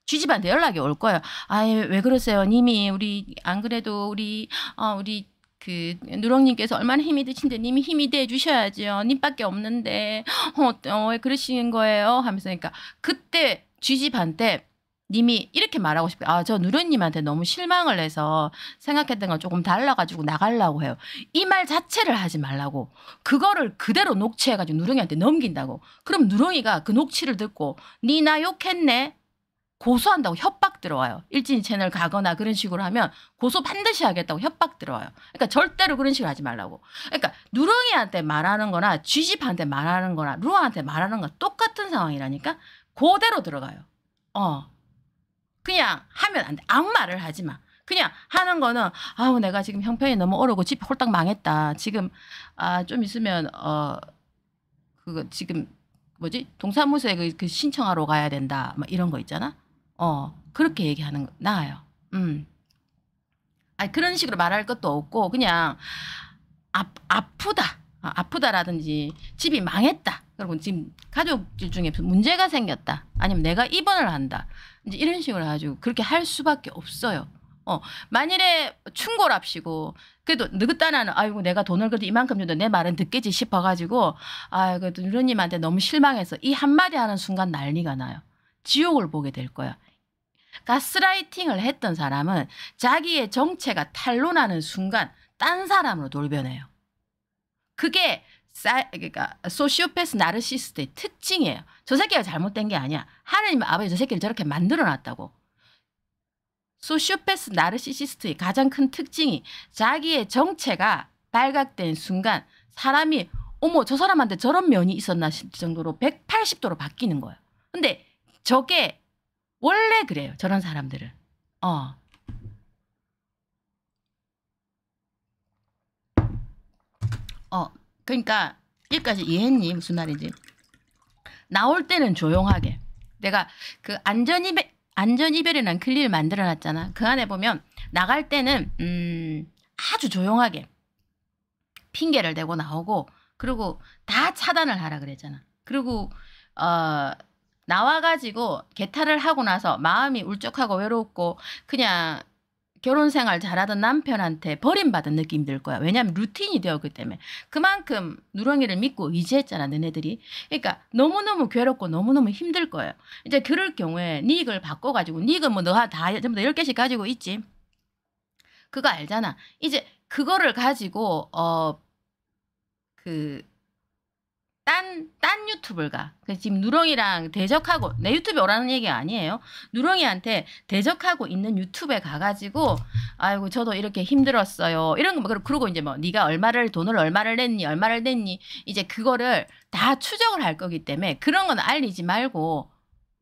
쥐집한테 연락이 올 거예요. 아예 왜 그러세요? 님이 우리 안 그래도 우리 어 우리 그 누렁님께서 얼마나 힘이 드신데 님이 힘이 돼주셔야지 님밖에 없는데 어왜 어, 그러시는 거예요? 하면서 그니까 그때 쥐집한테 님이 이렇게 말하고 싶어요. 아, 저 누르님한테 너무 실망을 해서 생각했던 건 조금 달라가지고 나가려고 해요. 이 말 자체를 하지 말라고. 그거를 그대로 녹취해가지고 누룽이한테 넘긴다고. 그럼 누룽이가그 녹취를 듣고 니나 욕했네? 고소한다고 협박 들어와요. 일진 채널 가거나 그런 식으로 하면 고소 반드시 하겠다고 협박 들어와요. 그러니까 절대로 그런 식으로 하지 말라고. 그러니까 누룽이한테 말하는 거나 쥐집한테 말하는 거나 루아한테 말하는 거 똑같은 상황이라니까 그대로 들어가요. 어. 그냥 하면 안 돼. 아무 말을 하지 마. 그냥 하는 거는 아우 내가 지금 형편이 너무 어려고 집 홀딱 망했다. 지금 아좀 있으면 어 그거 지금 뭐지 동사무소에 그, 그 신청하러 가야 된다. 막 이런 거 있잖아. 어 그렇게 얘기하는 거 나아요. 음. 아니 그런 식으로 말할 것도 없고 그냥 아, 아프다. 아, 아프다라든지 집이 망했다. 그러고 지금 가족들 중에 문제가 생겼다. 아니면 내가 입원을 한다. 이제 이런 식으로 아주 그렇게 할 수밖에 없어요. 어, 만일에 충고랍시고, 그래도 느긋다나는, 아이고, 내가 돈을 그래도 이만큼 줘도 내 말은 듣겠지 싶어가지고, 아, 그래도 누님한테 너무 실망해서 이 한마디 하는 순간 난리가 나요. 지옥을 보게 될 거야. 가스라이팅을 했던 사람은 자기의 정체가 탄로나는 순간 딴 사람으로 돌변해요. 그게 사, 그러니까 소시오패스 나르시스트의 특징이에요. 저 새끼가 잘못된 게 아니야. 하느님 아버지 저 새끼를 저렇게 만들어 놨다고. 소시오패스 나르시시스트의 가장 큰 특징이 자기의 정체가 발각된 순간 사람이 어머 저 사람한테 저런 면이 있었나 싶을 정도로 180도로 바뀌는 거예요. 근데 저게 원래 그래요. 저런 사람들은. 어. 어. 그러니까 여기까지 이해했니? 무슨 말인지. 나올 때는 조용하게. 내가 그 안전이별, 안전이별이라는 클리를 만들어 놨잖아. 그 안에 보면 나갈 때는, 음, 아주 조용하게 핑계를 대고 나오고, 그리고 다 차단을 하라 그랬잖아. 그리고, 어, 나와가지고 개탈을 하고 나서 마음이 울적하고 외롭고 그냥 결혼 생활 잘하던 남편한테 버림받은 느낌이 들 거야. 왜냐하면 루틴이 되었기 때문에. 그만큼 누렁이를 믿고 의지했잖아, 너네들이. 그러니까 너무너무 괴롭고 너무너무 힘들 거예요. 이제 그럴 경우에 닉을 바꿔가지고, 닉은 뭐 너가 다, 전부 다 10개씩 가지고 있지. 그거 알잖아. 이제 그거를 가지고, 어, 그, 딴, 딴유튜브 가. 그러니까 지금 누렁이랑 대적하고, 내 유튜브에 오라는 얘기 아니에요. 누렁이한테 대적하고 있는 유튜브에 가가지고, 아이고, 저도 이렇게 힘들었어요. 이런 거, 그러고 이제 뭐, 네가 얼마를, 돈을 얼마를 냈니, 얼마를 냈니, 이제 그거를 다추적을할 거기 때문에 그런 건 알리지 말고,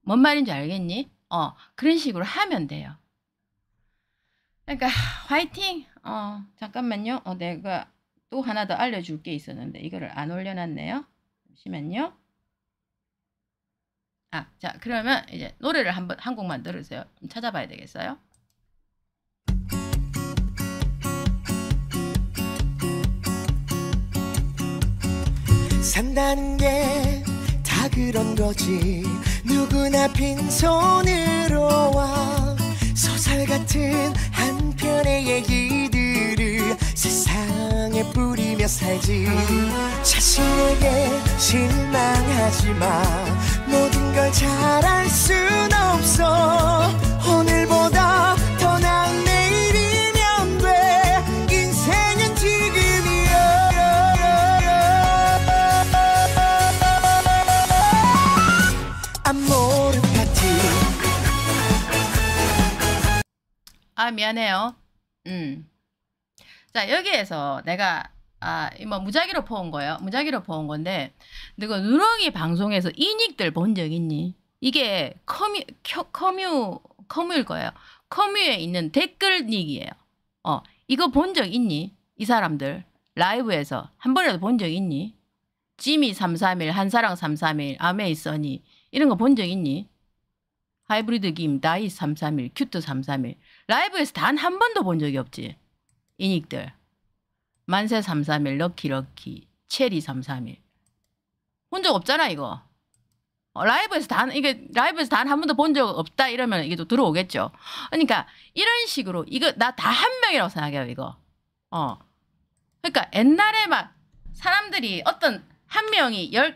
뭔 말인지 알겠니? 어, 그런 식으로 하면 돼요. 그러니까, 화이팅! 어, 잠깐만요. 어, 내가 또 하나 더 알려줄 게 있었는데, 이거를 안 올려놨네요. 잠시만요. 아, 자, 그러면 이제 노래를 한번 한 곡만 들으세요. 찾아봐야 되겠어요. 산다는 게다 그런 거지 누구나 빈손으로 와 소설 같은 한 편의 얘기 세상에 뿌리며 살지 자신에게 실망하지 마 모든 걸 잘할 순 없어 오늘보다 더 나은 내일이면 돼 인생은 지금이야 아모르 파티 아 미안해요 음 자, 여기에서 내가 아, 뭐 무작위로 퍼온 거예요. 무작위로 퍼온 건데 너가 누렁이 방송에서 이닉들본 적 있니? 이게 커뮤 켜, 커뮤 커뮤일 거예요. 커뮤에 있는 댓글닉이에요. 어, 이거 본 적 있니? 이 사람들 라이브에서 한 번이라도 본 적 있니? 지미 331, 한사랑 331, 아메이 써니 이런 거 본 적 있니? 하이브리드 김, 다이 331, 큐트 331 라이브에서 단 한 번도 본 적이 없지. 인익들 만세 331 럭키 럭키 체리 331본 적 없잖아 이거 어, 라이브에서 단 이게 라이브에서 단 한 번도 본 적 없다 이러면 이게 또 들어오겠죠 그러니까 이런 식으로 이거 나 다 한 명이라고 생각해요 이거 어 그러니까 옛날에 막 사람들이 어떤 한 명이 열,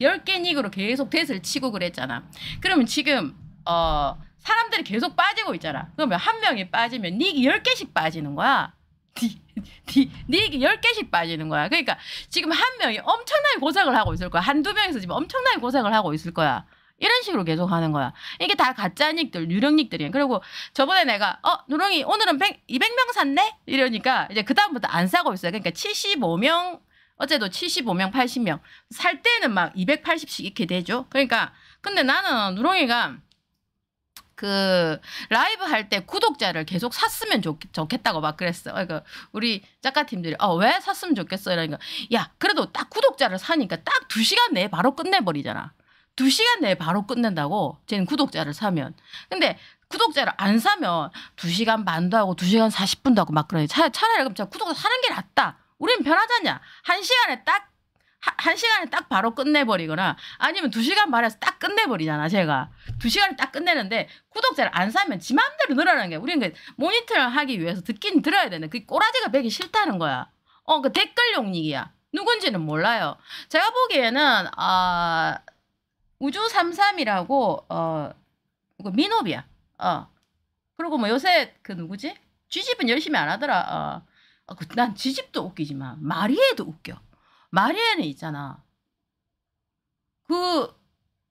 열개 닉으로 계속 데스 치고 그랬잖아. 그러면 지금, 어, 사람들이 계속 빠지고 있잖아. 그러면 한 명이 빠지면 닉이 열 개씩 빠지는 거야. 니니니 D, D 게 10개씩 빠지는 거야. 그러니까 지금 한 명이 엄청나게 고생을 하고 있을 거야. 한두 명에서 지금 엄청나게 고생을 하고 있을 거야. 이런 식으로 계속 하는 거야. 이게 다 가짜닉들, 유령닉들이야. 그리고 저번에 내가 어, 누렁이 오늘은 100, 200명 샀네? 이러니까 이제 그다음부터 안 사고 있어요. 그러니까 75명 어제도 75명, 80명. 살 때는 막 280씩 이렇게 되죠. 그러니까 근데 나는 누렁이가 그 라이브 할 때 구독자를 계속 샀으면 좋, 좋겠다고 막 그랬어. 그러니까 우리 작가 팀들이 어, 왜 샀으면 좋겠어 이러니까 야 그래도 딱 구독자를 사니까 딱 두 시간 내에 바로 끝내버리잖아. 두 시간 내에 바로 끝낸다고 쟤는 구독자를 사면. 근데 구독자를 안 사면 두시간 반도 하고 두시간 사십 분도 하고 막 그러니 차, 차라리 그럼 자 구독자 사는 게 낫다. 우린변 편하잖냐. 한 시간에 딱한 시간에 딱 바로 끝내버리거나 아니면 두 시간 말해서 딱 끝내버리잖아 제가 두 시간을 딱 끝내는데 구독자를 안 사면 지 마음대로 늘어나는 게 우리는 그 모니터를 하기 위해서 듣긴 들어야 되는그 꼬라지가 배기 싫다는 거야 어 그 댓글용 익이야 누군지는 몰라요 제가 보기에는 아 어, 우주 삼삼이라고 어 그민업이야어 어. 그리고 뭐 요새 그 누구지 쥐집은 열심히 안 하더라 어난 어, 그, 쥐집도 웃기지만 마리에도 웃겨 마리안에 있잖아. 그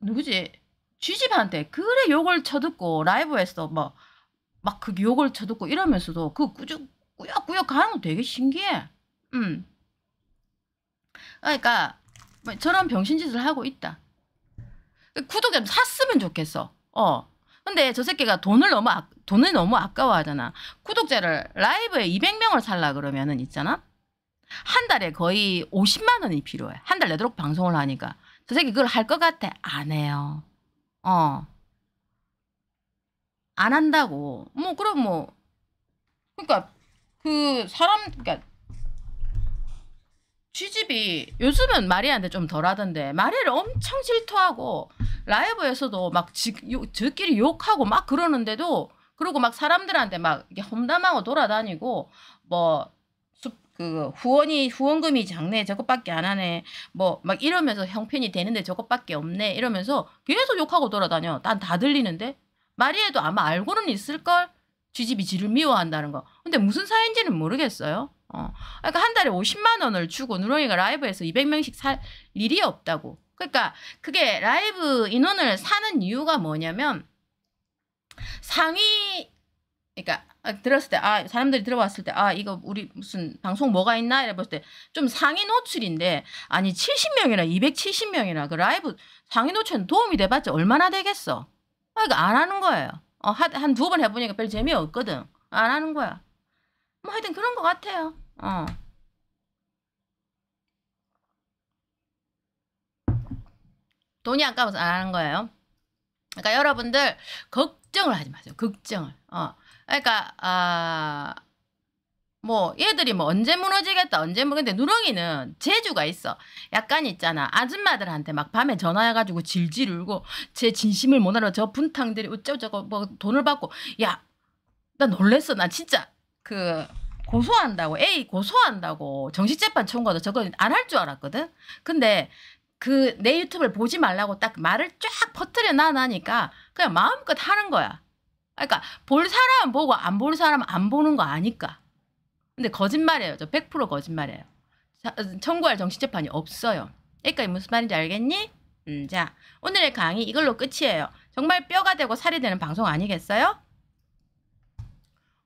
누구지? 쥐집한테 그래 욕을 쳐듣고 라이브에서 뭐 막막그 욕을 쳐듣고 이러면서도 그 꾸준 꾸역꾸역 가는 거 되게 신기해. 음. 그러니까 뭐 저런 병신짓을 하고 있다. 구독자 샀으면 좋겠어. 어. 근데 저 새끼가 돈을 너무 아, 돈을 너무 아까워하잖아. 구독자를 라이브에 200명을 살라 그러면은 있잖아. 한 달에 거의 50만 원이 필요해. 한 달 내도록 방송을 하니까. 저 새끼 그걸 할 것 같아? 안 해요. 어. 안 한다고. 뭐 그럼 뭐그니까그 사람 그니까 취집이 요즘은 마리아한테 좀 덜하던데 마리아를 엄청 질투하고 라이브에서도 막 지, 요, 저끼리 욕하고 막 그러는데도 그리고 막 사람들한테 막 험담하고 돌아다니고 뭐그 후원이 후원금이 작네 저것밖에 안 하네 뭐 막 이러면서 형편이 되는데 저것밖에 없네 이러면서 계속 욕하고 돌아다녀 난 다 들리는데 말이해도 아마 알고는 있을걸 쥐집이 지를 미워한다는 거 근데 무슨 사인지는 모르겠어요 어 그러니까 한 달에 50만 원을 주고 누렁이가 라이브에서 200명씩 살 일이 없다고 그러니까 그게 라이브 인원을 사는 이유가 뭐냐면 상위 그러니까 아, 들었을 때아 사람들이 들어봤을 때 아 이거 우리 무슨 방송 뭐가 있나 이래 봤을 때 좀 상위 노출인데 아니 70명이나 270명이나 그 라이브 상위 노출은 도움이 돼봤자 얼마나 되겠어. 아 이거 안 하는 거예요. 어, 한 두 번 해보니까 별 재미없거든. 안 하는 거야. 뭐 하여튼 그런 것 같아요. 어. 돈이 아까워서 안 하는 거예요. 그러니까 여러분들 걱정을 하지 마세요. 걱정을. 어. 그러니까 아. 뭐 얘들이 뭐 언제 무너지겠다 언제 무너지 뭐, 근데 누렁이는 재주가 있어 약간 있잖아 아줌마들한테 막 밤에 전화해가지고 질질 울고 제 진심을 못 알아 저 분탕들이 어쩌고 저쩌고뭐 돈을 받고 야 나 놀랬어 나 진짜 그 고소한다고 에이 고소한다고 정식재판 청구도 저거 안 할 줄 알았거든 근데 그 내 유튜브를 보지 말라고 딱 말을 쫙 퍼뜨려 놔나니까 그냥 마음껏 하는 거야 그러니까 볼 사람은 보고 안 볼 사람은 안 보는 거 아니까. 근데 거짓말이에요. 저 100% 거짓말이에요. 청구할 정치재판이 없어요. 그러니까 무슨 말인지 알겠니? 음, 자, 오늘의 강의 이걸로 끝이에요. 정말 뼈가 되고 살이 되는 방송 아니겠어요?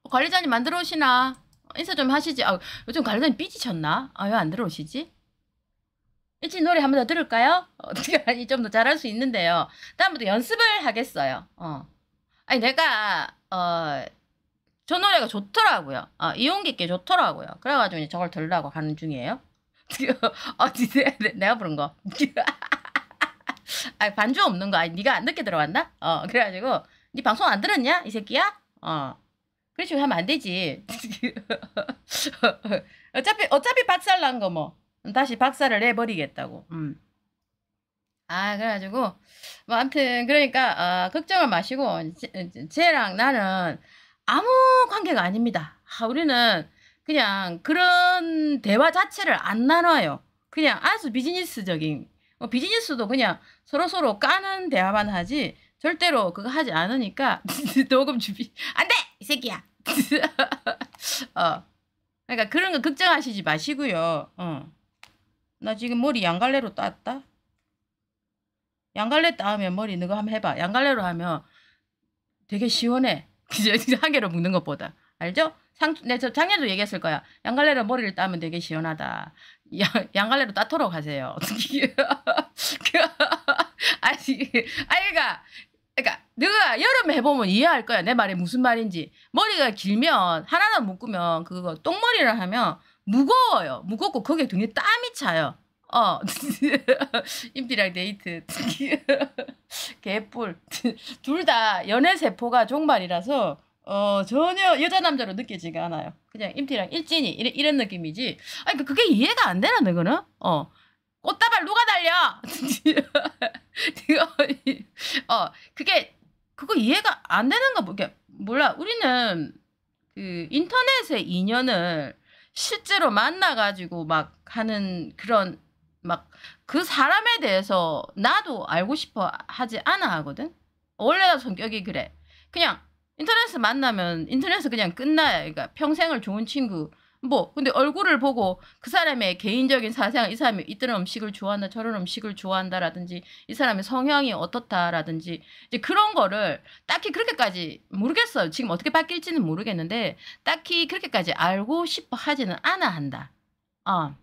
어, 관리자님 만 들어오시나? 어, 인사 좀 하시지. 아, 요즘 관리자님 삐지셨나? 아, 왜 안 들어오시지? 일찍 노래 한 번 더 들을까요? 어떻게 하니 좀 더 잘할 수 있는데요. 다음부터 연습을 하겠어요. 어. 아니 내가 어저 노래가 좋더라고요. 아, 이용기 께 좋더라고요. 그래가지고 이제 저걸 들으라고 가는 중이에요. (laughs) 어, 네, 네, 네, 내가 부른 거. (laughs) 아 반주 없는 거. 아니 네가 안 늦게 들어왔나? 어 그래가지고 네 방송 안 들었냐 이 새끼야? 어 그런 식 하면 안 되지. (laughs) 어차피 어차피 박살 난거뭐 다시 박살을 내버리겠다고. 음. 아 그래가지고 뭐 아무튼 그러니까 어, 걱정을 마시고 쟤랑 나는 아무 관계가 아닙니다. 아, 우리는 그냥 그런 대화 자체를 안 나눠요. 그냥 아주 비즈니스적인 뭐 비즈니스도 그냥 서로서로 서로 까는 대화만 하지 절대로 그거 하지 않으니까 녹음 (laughs) 준비 안돼 이 새끼야 (laughs) 어 그러니까 그런 거 걱정하시지 마시고요 어나 지금 머리 양갈래로 땄다 양갈래따 하면 머리 너가 한번 해봐. 양갈래로 하면 되게 시원해. (laughs) 그죠? 한 개로 묶는 것보다. 알죠? 상, 내, 네, 저 작년에도 얘기했을 거야. 양갈래로 머리를 따면 되게 시원하다. (laughs) 야, 양갈래로 따토록 하세요. (laughs) 아니, 아니, 그니까, 그니까, 너가 여름에 해보면 이해할 거야. 내 말이 무슨 말인지. 머리가 길면, 하나는 묶으면, 그거, 똥머리를 하면 무거워요. 무겁고 거기에 등에 땀이 차요. 어. 임피랑 (laughs) 데이트. (laughs) 개뿔. (laughs) 둘 다 연애 세포가 종말이라서 어 전혀 여자 남자로 느끼지가 않아요. 그냥 임피랑 일진이 이래, 이런 느낌이지. 아니 그러니까 그게 이해가 안 되나 너거는? 어. 꽃다발 누가 달려? 어 그게 그거 이해가 안 되는 거 모르 몰라. 우리는 그 인터넷의 인연을 실제로 만나가지고 막 하는 그런 막그 사람에 대해서 나도 알고 싶어 하지 않아 하거든. 원래 나 성격이 그래. 그냥 인터넷에서 만나면 인터넷에서 그냥 끝나요. 그러니까 평생을 좋은 친구. 뭐 근데 얼굴을 보고 그 사람의 개인적인 사생활이 사람이 이런 음식을 좋아한다, 저런 음식을 좋아한다라든지 이 사람의 성향이 어떻다라든지 이제 그런 거를 딱히 그렇게까지 모르겠어요. 지금 어떻게 바뀔지는 모르겠는데 딱히 그렇게까지 알고 싶어 하지는 않아 한다. 어.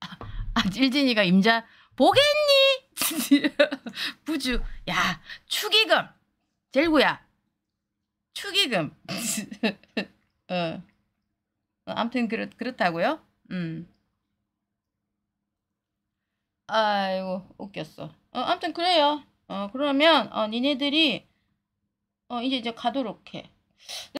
아, 일진이가 임자 보겠니? (laughs) 부주 야 축의금 젤구야 축의금 (laughs) 어. 어 아무튼 그렇 그렇다고요 음 아이고 웃겼어 어 아무튼 그래요 어 그러면 어 니네들이 어 이제 이제 가도록 해